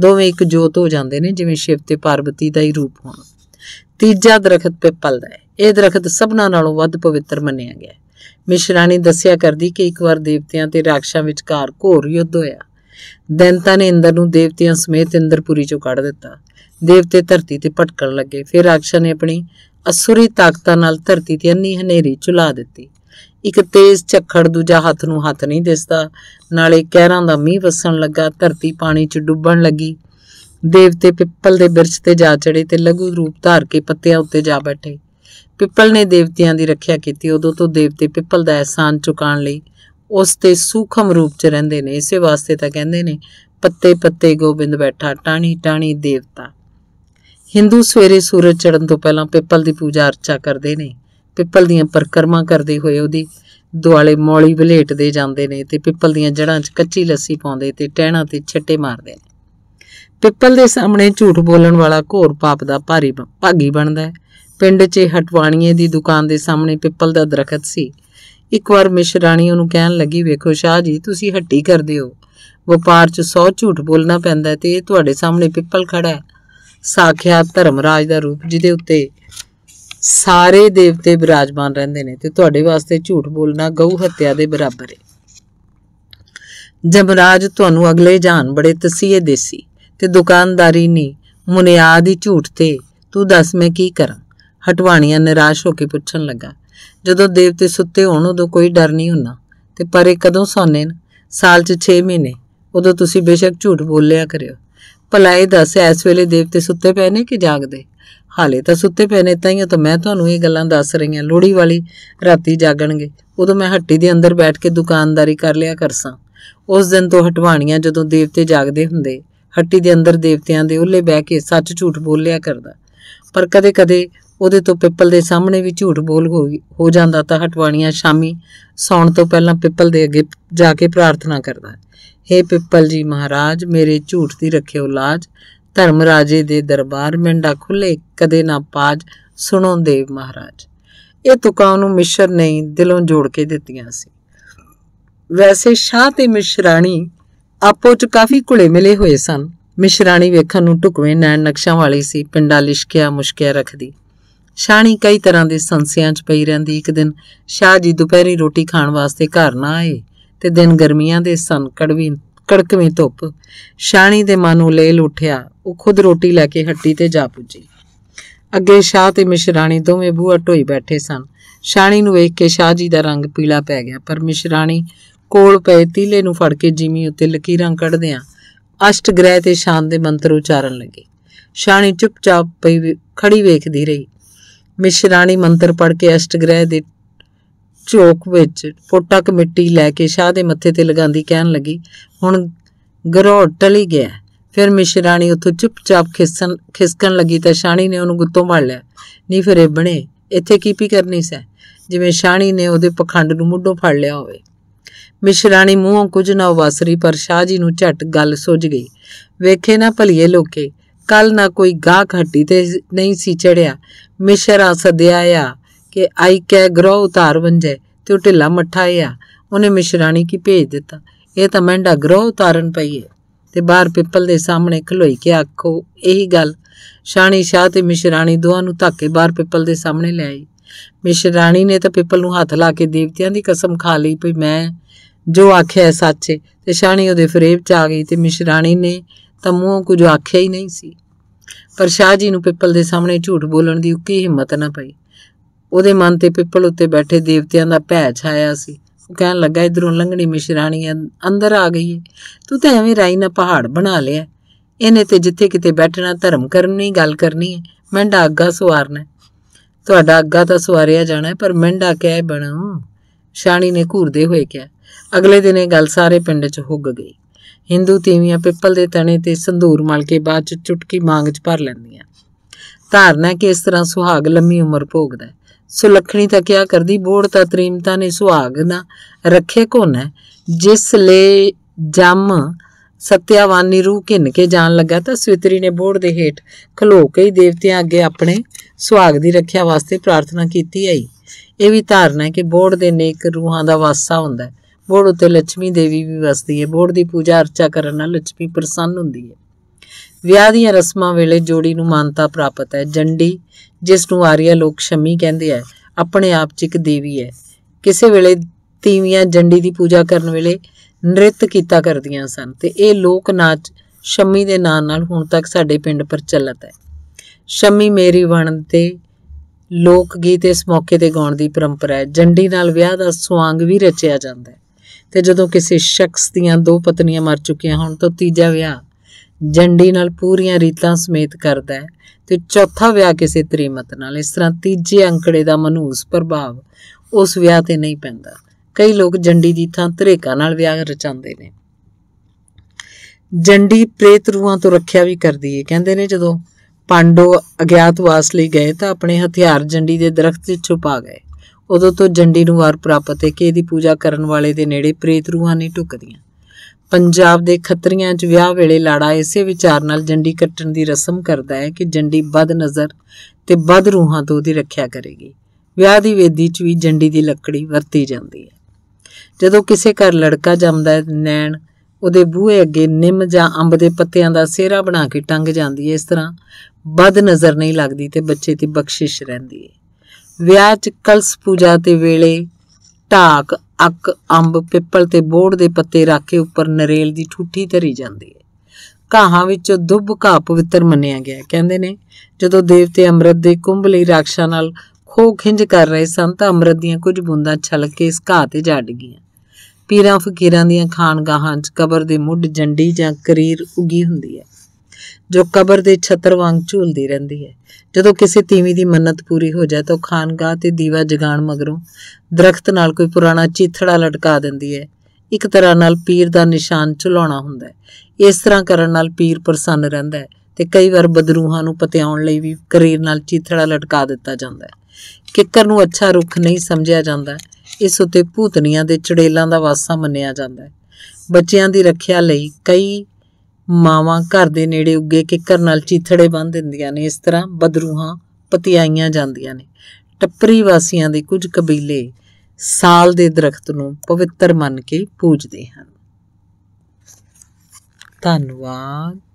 ਦੋਵੇਂ ਇੱਕ ਜੋਤ ਹੋ ਜਾਂਦੇ ਨੇ ਜਿਵੇਂ ਸ਼ਿਵ ਤੇ ਪਾਰਵਤੀ ਦਾ ਹੀ ਰੂਪ ਹੋਣ ਤੀਜਾ ਦਰਖਤ ਪਿੱਪਲ ਦਾ ਹੈ ਇਹ ਦਰਖਤ ਸਭਨਾ ਨਾਲੋਂ ਵੱਧ ਪਵਿੱਤਰ ਮੰਨਿਆ ਗਿਆ ਹੈ ਮਿਸ਼ਰਾਣੀ ਦੱਸਿਆ ਕਰਦੀ ਕਿ ਇੱਕ ਵਾਰ ਦੇਵਤਿਆਂ ਤੇ ਰਾਖਸ਼ਾਂ ਵਿਚਕਾਰ ਘੋਰ ਯੁੱਧ ਹੋਇਆ ਦੈਂਤਾ ਨੇ ਇੰਦਰ ਨੂੰ ਦੇਵਤਿਆਂ ਸਮੇਤ ਇੰਦਰਪੁਰੀ ਚੋਂ ਕੱਢ ਦਿੱਤਾ ਦੇਵਤੇ ਧਰਤੀ ਤੇ ਭਟਕਣ ਲੱਗੇ ਫਿਰ ਰਾਖਸ਼ਾਂ ਨੇ ਆਪਣੀ ਅਸੁਰੀ ਤਾਕਤਾਂ ਨਾਲ ਧਰਤੀ ਤੇ ਅੰਨੀ ਹਨੇਰੀ ਚੁਲਾ ਦਿੱਤੀ ਇੱਕ ਤੇਜ਼ ਝੱਖੜ ਦੂਜਾ ਹੱਥ ਨੂੰ ਹੱਥ ਨਹੀਂ ਦਿਸਦਾ ਨਾਲੇ ਕਹਿਰਾਂ ਦਾ ਮੀਂਹ ਵਸਣ ਲੱਗਾ ਧਰਤੀ ਪਾਣੀ 'ਚ ਡੁੱਬਣ ਲੱਗੀ ਦੇਵਤੇ ਪਿੱਪਲ ਦੇ ਬਿਰਛ ਤੇ ਜਾ ਚੜੇ ਤੇ ਲਘੂ ਰੂਪ ਧਾਰ ਕੇ ਪੱਤਿਆਂ ਉੱਤੇ ਜਾ ਬੈਠੇ ਪਿੱਪਲ ਨੇ ਦੇਵਤਿਆਂ ਦੀ ਰੱਖਿਆ ਕੀਤੀ ਉਦੋਂ ਤੋਂ ਦੇਵਤੇ ਪਿੱਪਲ ਦਾ ਅਹਿਸਾਨ ਚੁਕਾਉਣ ਲਈ ਉਸ ਤੇ ਸੂਖਮ ਰੂਪ 'ਚ ਰਹਿੰਦੇ ਨੇ ਇਸੇ ਵਾਸਤੇ ਤਾਂ ਕਹਿੰਦੇ ਨੇ ਪੱਤੇ ਪੱਤੇ ਗੋਬਿੰਦ ਬੈਠਾ ਟਾਣੀ ਟਾਣੀ ਦੇਵਤਾ ਹਿੰਦੂ ਸਵੇਰੇ ਸੂਰਜ ਚੜ੍ਹਨ ਤੋਂ ਪਹਿਲਾਂ ਪਿੱਪਲ ਦੀ ਪੂਜਾ ਅਰਚਾ ਕਰਦੇ ਨੇ ਪਿੱਪਲ ਦੀਆਂ ਪਰਕਰਮਾ ਕਰਦੇ ਹੋਏ ਉਹਦੀ ਦੁਆਲੇ ਮੌਲੀ ਬਲੇਟਦੇ ਜਾਂਦੇ ਨੇ ਤੇ ਪਿੱਪਲ ਦੀਆਂ ਜੜਾਂ 'ਚ ਕੱਚੀ ਲੱਸੀ ਪਾਉਂਦੇ ਤੇ ਟਹਿਣਾ ਤੇ ਛੱਟੇ ਮਾਰਦੇ ਨੇ ਪਿੱਪਲ ਦੇ ਸਾਹਮਣੇ ਝੂਠ ਬੋਲਣ ਵਾਲਾ ਘੋਰ ਪਾਪ ਦਾ ਭਾਰੀ ਭਾਗੀ ਬਣਦਾ ਹੈ ਪਿੰਡ 'ਚ ਹਟਵਾਣੀਏ ਦੀ ਦੁਕਾਨ ਦੇ ਸਾਹਮਣੇ ਪਿੱਪਲ ਦਾ ਦਰਖਤ ਸੀ ਇੱਕ ਵਾਰ ਮਿਸ਼ਰਾਣੀ ਉਹਨੂੰ ਕਹਿਣ ਲੱਗੀ ਵੇਖੋ ਸ਼ਾਹ ਜੀ ਤੁਸੀਂ ਹੱਟੀ ਕਰਦੇ ਹੋ ਵਪਾਰ 'ਚ ਸੌ ਝੂਠ ਬੋਲਣਾ ਪੈਂਦਾ ਤੇ ਇਹ ਤੁਹਾਡੇ ਸਾਹਮਣੇ ਪਿੱਪਲ ਖੜਾ ਹੈ ਸਾਖਿਆ ਧਰਮਰਾਜ ਦਾ ਰੂਪ ਜਿਹਦੇ ਉੱਤੇ ਸਾਰੇ ਦੇਵਤੇ ਬਿਰਾਜਮਾਨ ਰਹਿੰਦੇ ਨੇ ਤੇ ਤੁਹਾਡੇ ਵਾਸਤੇ ਝੂਠ ਬੋਲਣਾ ਗਊ ਹੱਤਿਆ ਦੇ ਬਰਾਬਰ ਹੈ ਜਮਰਾਜ ਤੁਹਾਨੂੰ ਅਗਲੇ ਜਾਨ ਬੜੇ ਤਸੀਹੇ ਦੇਸੀ ਤੇ ਦੁਕਾਨਦਾਰੀ ਨਹੀਂ ਮੁਨਿਆ ਦੀ ਝੂਠ ਤੇ ਤੂੰ ਦੱਸ ਮੈਂ ਕੀ ਕਰਾਂ ਹਟਵਾਣੀਆਂ ਨਿਰਾਸ਼ ਹੋ ਕੇ ਪੁੱਛਣ ਲੱਗਾ ਜਦੋਂ ਦੇਵਤੇ ਸੁੱਤੇ ਹੋਣ ਉਦੋਂ ਕੋਈ ਡਰ ਨਹੀਂ ਹੁੰਦਾ ਤੇ ਪਰ ਇਹ ਕਦੋਂ ਸੌਨੇ ਨੇ ਸਾਲ 'ਚ 6 ਮਹੀਨੇ ਉਦੋਂ ਤੁਸੀਂ ਬੇਸ਼ੱਕ ਝੂਠ ਬੋਲਿਆ ਕਰਿਓ ਭਲਾ ਇਹ ਦੱਸ ਵੇਲੇ ਦੇਵਤੇ ਸੁੱਤੇ ਪਏ ਨੇ ਕਿ ਜਾਗਦੇ ਹਾਲੇ ਤਾਂ ਸੁੱਤੇ ਪਏ ਨੇ ਤਾਂ ਹੀ ਤਾਂ ਮੈਂ ਤੁਹਾਨੂੰ ਇਹ ਗੱਲਾਂ ਦੱਸ ਰਹੀ ਹਾਂ ਲੋੜੀ ਵਾਲੀ ਰਾਤੀ ਜਾਗਣਗੇ ਉਦੋਂ ਮੈਂ ਹੱਟੀ ਦੇ ਅੰਦਰ ਬੈਠ ਕੇ ਦੁਕਾਨਦਾਰੀ ਕਰ ਲਿਆ ਕਰਸਾਂ ਉਸ ਦਿਨ ਤੋਂ ਹਟਵਾਣੀਆਂ ਜਦੋਂ ਦੇਵਤੇ ਜਾਗਦੇ ਹੁੰਦੇ ਹੱਟੀ ਦੇ ਅੰਦਰ ਦੇਵਤਿਆਂ ਦੇ ਉੱਲੇ ਬਹਿ ਕੇ ਸੱਚ ਝੂਠ ਬੋਲ ਲਿਆ ਕਰਦਾ ਪਰ ਕਦੇ-ਕਦੇ ਉਹਦੇ ਤੋਂ ਪਿੱਪਲ ਦੇ ਸਾਹਮਣੇ ਵੀ ਝੂਠ ਬੋਲ ਹੋ ਜਾਂਦਾ ਤਾਂ ਹਟਵਾਣੀਆਂ ਸ਼ਾਮੀ ਸੌਣ ਤੋਂ ਪਹਿਲਾਂ ਪਿੱਪਲ ਦੇ ਅੱਗੇ ਜਾ ਕੇ ਪ੍ਰਾਰਥਨਾ ਕਰਦਾ हे ਪਿੱਪਲ जी महाराज मेरे ਝੂਠ ਦੀ ਰੱਖਿਓ ਲਾਜ ਧਰਮ ਰਾਜੇ ਦੇ ਦਰਬਾਰ ਮੰਡਾ ਖੁੱਲੇ ਕਦੇ ਨਾ ਪਾਜ ਸੁਣੋ ਦੇਵ ਮਹਾਰਾਜ ਇਹ ਤੁਕਾਂ ਨੂੰ ਮਿਸ਼ਰ ਨਹੀਂ ਦਿਲੋਂ ਜੋੜ ਕੇ ਦਿੱਤੀਆਂ ਸੀ ਵੈਸੇ ਸ਼ਾਹ ਤੇ ਮਿਸ਼ਰਾਣੀ ਆਪੋ ਚ ਕਾਫੀ ਘੁਲੇ ਮਿਲੇ ਹੋਏ ਸਨ ਮਿਸ਼ਰਾਣੀ ਵੇਖਣ ਨੂੰ ਟੁਕਵੇਂ ਨੈਣ ਨਕਸ਼ਾਂ ਵਾਲੀ ਸੀ ਪਿੰਡਾ ਲਿਸ਼ਕਿਆ ਮੁਸ਼ਕਿਆ ਰੱਖਦੀ ਸ਼ਾਣੀ ਕਈ ਤਰ੍ਹਾਂ ਦੇ ਸੰਸਿਆਂ 'ਚ ਪਈ ਰਹਿੰਦੀ ਇੱਕ ਦਿਨ ਸ਼ਾਹ ਜੀ ਦੁਪਹਿਰੀ ਰੋਟੀ ਖਾਣ ਵਾਸਤੇ ਘਰ ਨਾ ਆਏ ਤੇ ਦਿਨ ਗਰਮੀਆਂ ਦੇ ਸਨ ਕੜਵੀ ਕੜਕਵੇਂ ਧੁੱਪ ਸ਼ਾਣੀ ਦੇ ਮਨ ਉਲੇਲ ਉੱਠਿਆ ਉਹ ਖੁਦ ਰੋਟੀ ਲੈ ਕੇ ਹੱਟੀ ਤੇ ਜਾ ਪੁੱਜੀ ਅੱਗੇ ਸ਼ਾਹ ਤੇ ਮਿਸ਼ਰਾਣੀ ਦੋਵੇਂ ਬੂਹਾ ਢੋਈ ਬੈਠੇ ਸਨ ਸ਼ਾਣੀ ਨੂੰ ਵੇਖ ਕੇ ਸ਼ਾਹ ਜੀ ਦਾ ਰੰਗ ਪੀਲਾ ਪੈ ਗਿਆ ਪਰ ਮਿਸ਼ਰਾਣੀ ਕੋਲ ਪਏ ਤੀਲੇ ਨੂੰ ਫੜ ਕੇ ਜਿਮੀ ਉੱਤੇ ਲਕੀਰਾਂ ਕੱਢਦਿਆਂ ਅਸ਼ਟ ਗ੍ਰਹਿ ਤੇ ਸ਼ਾਨ ਦੇ ਮੰਤਰ ਉਚਾਰਨ ਲੱਗੇ ਸ਼ਾਣੀ ਚੁੱਪਚਾਪ ਪਈ ਖੜੀ ਵੇਖਦੀ ਰਹੀ ਮਿਸ਼ਰਾਣੀ ਮੰਤਰ ਪੜ ਕੇ ਅਸ਼ਟ ਗ੍ਰਹਿ ਦੇ ਚੋਕ ਵਿੱਚ ਫੋਟਾ ਕਮੇਟੀ ਲੈ ਕੇ ਸ਼ਾਹ ਦੇ ਮੱਥੇ ਤੇ ਲਗਾਉਂਦੀ ਕਹਿਣ ਲੱਗੀ ਹੁਣ ਗਰੋੜ ਟਲੀ ਗਿਆ ਫਿਰ ਮਿਸ਼ਰਾਣੀ ਉੱਥੋਂ ਚੁੱਪਚਾਪ ਖਿਸਣ ਖਿਸਕਣ ਲੱਗੀ ਤਾਂ ਸ਼ਾਣੀ ਨੇ ਉਹਨੂੰ ਗੁੱਤੋਂ ਮੜ ਲਿਆ ਨਹੀਂ ਫਿਰ ਇਹ ਬਣੇ ਇੱਥੇ ਕੀ ਪੀ ਕਰਨੀ ਸੈ ਜਿਵੇਂ ਸ਼ਾਣੀ ਨੇ ਉਹਦੇ ਪਖੰਡ ਨੂੰ ਮੁੱਢੋਂ ਫੜ ਲਿਆ ਹੋਵੇ ਮਿਸ਼ਰਾਣੀ ਮੂੰਹੋਂ ਕੁਝ ਨਾ ਵਸਰੀ ਪਰ ਸ਼ਾਹ ਜੀ ਨੂੰ ਝਟ ਗੱਲ ਸੁੱਝ ਗਈ ਵੇਖੇ ਨਾ ਭਲੀਏ ਲੋਕੇ ਕੱਲ ਨਾ ਕੋਈ ਗਾਹ ਘਾਟੀ ਤੇ ਨਹੀਂ ਸੀ ਚੜਿਆ ਮਿਸ਼ਰਾ ਸਦਿਆ ਆ ਕਿ ਆਈ ਕੈ ਗ੍ਰੋ ਉਤਾਰ ਵੰਜੇ ਤੇ ਉਹ ਢਿੱਲਾ ਮੱਠਾ ਆ ਉਹਨੇ ਮਿਸ਼ਰਾਣੀ ਕੀ ਭੇਜ ਦਿੱਤਾ ਇਹ ਤਾਂ ਮੈਂਡਾ ਗਰੋ ਉਤਾਰਨ ਪਈ ਹੈ ਤੇ ਬਾਹਰ ਪਿੱਪਲ ਦੇ ਸਾਹਮਣੇ ਖਲੋਈ ਕੇ ਆਖੋ ਇਹੀ ਗੱਲ ਸ਼ਾਣੀ ਸ਼ਾਹ ਤੇ ਮਿਸ਼ਰਾਣੀ ਦੋਹਾਂ ਨੂੰ ਧੱਕੇ ਬਾਹਰ ਪਿੱਪਲ ਦੇ ਸਾਹਮਣੇ ਲੈ ਆਈ ਮਿਸ਼ਰਾਣੀ ਨੇ ਤਾਂ ਪਿੱਪਲ ਨੂੰ ਹੱਥ ਲਾ ਕੇ ਦੇਵਤਿਆਂ ਦੀ ਕਸਮ ਖਾ ਲਈ ਵੀ ਮੈਂ ਜੋ ਆਖਿਆ ਸੱਚ ਹੈ ਤੇ ਸ਼ਾਣੀ ਉਹਦੇ ਫਰੇਬ 'ਚ ਆ ਗਈ ਤੇ ਮਿਸ਼ਰਾਣੀ ਨੇ ਤਾਂ ਮੂੰਹ ਕੁਝ ਆਖਿਆ ਹੀ ਨਹੀਂ ਸੀ ਪਰ ਸ਼ਾਹ ਜੀ ਨੂੰ ਪਿੱਪਲ ਦੇ ਸਾਹਮਣੇ ਝੂਠ ਬੋਲਣ ਦੀ ਉੱਕੀ ਹਿੰਮਤ ਨਾ ਪਈ ਉਹਦੇ ਮਨ ਤੇ ਪਿੱਪਲ ਉੱਤੇ ਬੈਠੇ ਦੇਵਤਿਆਂ ਦਾ ਭੈ ਛਾਇਆ ਸੀ ਉਹ ਕਹਿਣ ਲੱਗਾ ਇਧਰੋਂ ਲੰਘਣੀ ਮਿਸ਼ਰਾਣੀ ਅੰਦਰ ਆ ਗਈ ਏ ਤੂੰ ਤਾਂ ਐਵੇਂ ਰਾਈ ਨਾ ਪਹਾੜ ਬਣਾ ਲਿਆ ਇਹਨੇ ਤੇ ਜਿੱਥੇ ਕਿਤੇ ਬੈਠਣਾ ਧਰਮ ਕਰਨੀ ਗੱਲ ਕਰਨੀ ਹੈ ਮੈਂ ਡਾਗਾ ਸਵਾਰਨਾ ਤੁਹਾਡਾ ਅੱਗਾ ਤਾਂ ਸਵਾਰਿਆ ਜਾਣਾ ਪਰ ਮਿੰਡਾ ਕਹਿ ਬਣਾਉ ਸ਼ਾਣੀ ਨੇ ਘੂਰਦੇ ਹੋਏ ਕਿਹਾ ਅਗਲੇ ਦਿਨ ਇਹ ਗੱਲ ਸਾਰੇ ਪਿੰਡ 'ਚ ਹੁੱਗ ਗਈ ਹਿੰਦੂ ਤੀਵੀਆਂ ਪਿੱਪਲ ਦੇ ਤਣੇ ਤੇ ਸੰਧੂਰ ਮਲ ਕੇ ਬਾਅਦ 'ਚ ਚੁਟਕੀ ਮੰਗ 'ਚ ਭਰ ਲੈਂਦੀਆਂ ਧਾਰਨਾ ਕਿ ਇਸ ਤਰ੍ਹਾਂ ਸੁਹਾਗ ਲੰਮੀ ਉਮਰ ਭੋਗਦਾ ਹੈ ਸੁਲੱਖਣੀ ਤਾਂ ਕਿਆ ਕਰਦੀ ਬੋੜ ਤਾਂ ਤ੍ਰੀਮਤਾ ਨੇ ਸੁਹਾਗ ਨਾ ਰੱਖੇ ਕੋਨਾ ਜਿਸ ਲਈ ਜੰਮ ਸਤਿਆਵਾਨੀ ਰੂਹ ਕਿੰਨ ਕੇ ਜਾਣ ਲੱਗਾ ਤਾਂ ਸਵਿਤਰੀ ਨੇ ਬੋੜ ਦੇ ਹੇਠ ਖਲੋ ਕੇ ਹੀ ਦੇਵਤਿਆਂ ਅੱਗੇ ਆਪਣੇ ਸੁਹਾਗ ਦੀ ਰੱਖਿਆ ਵਾਸਤੇ ਪ੍ਰਾਰਥਨਾ ਕੀਤੀ ਆਈ ਇਹ ਵੀ ਧਾਰਨਾ ਹੈ ਕਿ ਬੋੜ ਦੇ ਨੇਕ ਰੂਹਾਂ ਦਾ ਵਾਸਾ ਹੁੰਦਾ ਹੈ ਬੋੜ ਉਤੇ ਲక్ష్ਮੀ ਦੇਵੀ ਵੀ ਵਸਦੀ ਹੈ ਬੋੜ ਦੀ ਪੂਜਾ ਅਰਚਾ ਕਰਨ ਨਾਲ ਲక్ష్ਮੀ ਪ੍ਰਸੰਨ ਹੁੰਦੀ ਹੈ ਵਿਆਹ ਦੀਆਂ ਰਸਮਾਂ ਵੇਲੇ ਜੋੜੀ ਨੂੰ ਮਾਨਤਾ ਪ੍ਰਾਪਤ ਹੈ ਜੰਡੀ ਜਿਸ ਨੂੰ ਆਰੀਆ ਲੋਕ ਸ਼ਮੀ ਕਹਿੰਦੇ ਆ ਆਪਣੇ ਆਪ 'ਚ ਇੱਕ ਦੇਵੀ ਹੈ ਕਿਸੇ ਵੇਲੇ ਤੀਵੀਆਂ ਜੰਡੀ ਦੀ ਪੂਜਾ ਕਰਨ ਵੇਲੇ ਨ੍ਰਿਤ ਕੀਤਾ ਕਰਦੀਆਂ ਸਨ ਤੇ ਇਹ ਲੋਕ ਨਾਚ ਸ਼ਮੀ ਦੇ ਨਾਂ ਨਾਲ ਹੁਣ ਤੱਕ ਸਾਡੇ ਪਿੰਡ ਪ੍ਰਚਲਿਤ ਹੈ ਸ਼ਮੀ ਮੇਰੀ ਵਣ ਤੇ ਲੋਕ ਗੀਤ ਇਸ ਮੌਕੇ ਤੇ ਗਾਉਣ ਦੀ ਪਰੰਪਰਾ ਹੈ ਜੰਡੀ ਨਾਲ ਵਿਆਹ ਦਾ ਸਵਾਂਗ ਵੀ ਰਚਿਆ ਜਾਂਦਾ ਹੈ ਤੇ ਜਦੋਂ ਕਿਸੇ ਸ਼ਖਸ ਦੀਆਂ ਦੋ ਪਤਨੀਆਂ ਮਰ ਚੁੱਕੀਆਂ ਹੋਣ ਤਾਂ ਤੀਜਾ ਵਿਆਹ ਜੰਡੀ ਨਾਲ ਪੂਰੀਆਂ ਰੀਤਾਂ ਸਮੇਤ ਕਰਦਾ ਹੈ ਤੇ ਚੌਥਾ ਵਿਆਹ ਕਿਸੇ ਤਰੀਮਤ ਨਾਲ ਇਸ ਤਰ੍ਹਾਂ ਤੀਜੇ ਅੰਕੜੇ ਦਾ ਮਨੂਸ ਪ੍ਰਭਾਵ ਉਸ ਵਿਆਹ ਤੇ ਨਹੀਂ ਪੈਂਦਾ ਕਈ ਲੋਕ ਜੰਡੀ ਦੀ ਥਾਂ ਧਰੇਕਾ ਨਾਲ ਵਿਆਹ ਰਚਾਉਂਦੇ ਨੇ ਜੰਡੀ ਪ੍ਰੇਤ ਰੂਹਾਂ ਤੋਂ ਰੱਖਿਆ ਵੀ ਕਰਦੀ ਹੈ ਕਹਿੰਦੇ ਨੇ ਜਦੋਂ ਪਾਂਡੋ ਅਗਿਆਤਵਾਸ ਲਈ ਗਏ ਤਾਂ ਆਪਣੇ ਹਥਿਆਰ ਜੰਡੀ ਦੇ ਦਰਖਤ 'ਚ ਛੁਪਾ ਗਏ ਉਦੋਂ ਤੋਂ ਜੰਡੀ ਨੂੰ ਵਾਰ ਪ੍ਰਾਪਤ ਹੈ ਕਿ ਇਹਦੀ ਪੂਜਾ ਕਰਨ ਵਾਲੇ ਦੇ ਨੇੜੇ ਪ੍ਰੇਤ ਰੂਹਾਂ ਨਹੀਂ ਟੁਕਦੀਆਂ ਪੰਜਾਬ ਦੇ ਖੱਤਰੀਆਂ 'ਚ ਵਿਆਹ ਵੇਲੇ ਲਾੜਾ ਇਸੇ ਵਿਚਾਰ ਨਾਲ ਜੰਡੀ ਕੱਟਣ ਦੀ ਰਸਮ ਕਰਦਾ ਹੈ ਕਿ ਜੰਡੀ ਬਦ ਨਜ਼ਰ ਤੇ ਬਦ ਰੂਹਾਂ ਤੋਂ ਉਹਦੀ ਰੱਖਿਆ ਕਰੇਗੀ ਵਿਆਹ ਦੀ ਵੇਦੀ 'ਚ ਵੀ ਜੰਡੀ ਦੀ ਲੱਕੜੀ ਵਰਤੀ ਜਾਂਦੀ ਹੈ ਜਦੋਂ ਕਿਸੇ ਘਰ ਲੜਕਾ ਜੰਮਦਾ ਹੈ ਨੈਣ ਉਹਦੇ ਬੂਹੇ ਅੱਗੇ ਨਿੰਮ ਜਾਂ ਅੰਬ ਦੇ ਪੱਤਿਆਂ ਦਾ ਸਿਹਰਾ ਬਣਾ ਕੇ ਟੰਗ ਜਾਂਦੀ ਹੈ ਇਸ ਤਰ੍ਹਾਂ ਬਦ ਨਜ਼ਰ ਨਹੀਂ ਲੱਗਦੀ ਤੇ ਬੱਚੇ ਦੀ ਬਖਸ਼ਿਸ਼ ਰਹਿੰਦੀ ਹੈ ਵਿਆਹ 'ਚ ਕਲਸ ਪੂਜਾ ਤੇ ਵੇਲੇ ਢਾਕ ਅੱਕ ਅੰਬ ਪਿੱਪਲ ਤੇ ਬੋੜ ਦੇ ਪੱਤੇ ਰੱਖ ਕੇ ਉੱਪਰ ਨਰੇਲ ਦੀ ਠੁੱਠੀ ਧਰੀ ਜਾਂਦੀ ਹੈ ਘਾਹਾਂ ਵਿੱਚੋਂ ਦੁੱਬ ਘਾਹ ਪਵਿੱਤਰ ਮੰਨਿਆ ਗਿਆ ਕਹਿੰਦੇ ਨੇ ਜਦੋਂ ਦੇਵਤੇ ਅੰਮ੍ਰਿਤ ਦੇ ਕੁੰਭ ਲਈ ਰਾਖਸ਼ਾਂ ਨਾਲ ਖੋ ਖਿੰਜ ਕਰ ਰਹੇ ਸਨ ਤਾਂ ਅੰਮ੍ਰਿਤ ਦੀਆਂ ਕੁਝ ਬੂੰਦਾਂ ਛਲਕ ਕੇ ਇਸ ਘਾਹ ਤੇ ਜਾ ਗਈਆਂ ਪੀਰਾਂ ਫਕੀਰਾਂ ਦੀਆਂ ਖਾਨਗਾਹਾਂ 'ਚ ਕਬਰ ਦੇ ਮੁੱਢ ਜੰਡੀ ਜਾਂ ਕਰੀਰ ਉਗੀ ਹੁੰਦੀ ਹੈ ਜੋ ਕਬਰ ਦੇ ਛੱਤਰ ਵਾਂਗ ਝੂਲਦੀ ਰਹਿੰਦੀ ਹੈ ਜਦੋਂ ਕਿਸੇ ਤੀਵੀਂ ਦੀ ਮੰਨਤ ਪੂਰੀ ਹੋ ਜਾਏ ਤਾਂ ਖਾਨਗਾਹ ਤੇ ਦੀਵਾ ਜਗਾਣ ਮਗਰੋਂ ਦਰਖਤ ਨਾਲ ਕੋਈ ਪੁਰਾਣਾ ਚੀਥੜਾ ਲਟਕਾ ਦਿੰਦੀ ਹੈ ਇੱਕ ਤਰ੍ਹਾਂ ਨਾਲ ਪੀਰ ਦਾ ਨਿਸ਼ਾਨ ਚੁਲਾਉਣਾ ਹੁੰਦਾ ਹੈ ਇਸ ਤਰ੍ਹਾਂ ਕਰਨ ਨਾਲ ਪੀਰ ਪ੍ਰਸੰਨ ਰਹਿੰਦਾ ਹੈ ਤੇ ਕਈ ਵਾਰ ਬਦਰੂਹਾਂ ਨੂੰ ਪਤਿਆਉਣ ਲਈ ਵੀ ਕਰੀਰ ਨਾਲ ਚੀਥੜਾ ਲਟਕਾ ਦਿੱਤਾ ਜਾਂਦਾ ਹੈ ਕਿੱਕਰ ਨੂੰ ਅੱਛਾ ਰੁੱਖ ਨਹੀਂ ਸਮਝਿਆ ਜਾਂਦਾ ਇਸ ਉਤੇ ਭੂਤਨੀਆਂ ਦੇ ਚੜੇਲਾਂ ਦਾ ਵਾਸਾ ਮੰਨਿਆ ਜਾਂਦਾ ਹੈ ਬੱਚਿਆਂ ਦੀ ਰੱਖਿਆ ਲਈ ਕਈ ਮਾਵਾਂ ਘਰ ਦੇ ਨੇੜੇ ਉੱਗੇ ਕਿੱਕਰ ਨਾਲ ਚੀਥੜੇ ਬੰਨ ਦਿੰਦੀਆਂ ਨੇ ਇਸ ਤਰ੍ਹਾਂ ਬਦਰੂਹਾਂ ਪਤਿਆਈਆਂ ਜਾਂਦੀਆਂ ਨੇ ਟੱਪਰੀ ਵਾਸੀਆਂ ਦੇ ਕੁਝ ਕਬੀਲੇ ਸਾਲ ਦੇ ਦਰਖਤ ਨੂੰ ਪਵਿੱਤਰ ਮੰਨ ਕੇ ਪੂਜਦੇ ਹਨ ਧੰਨਵਾਦ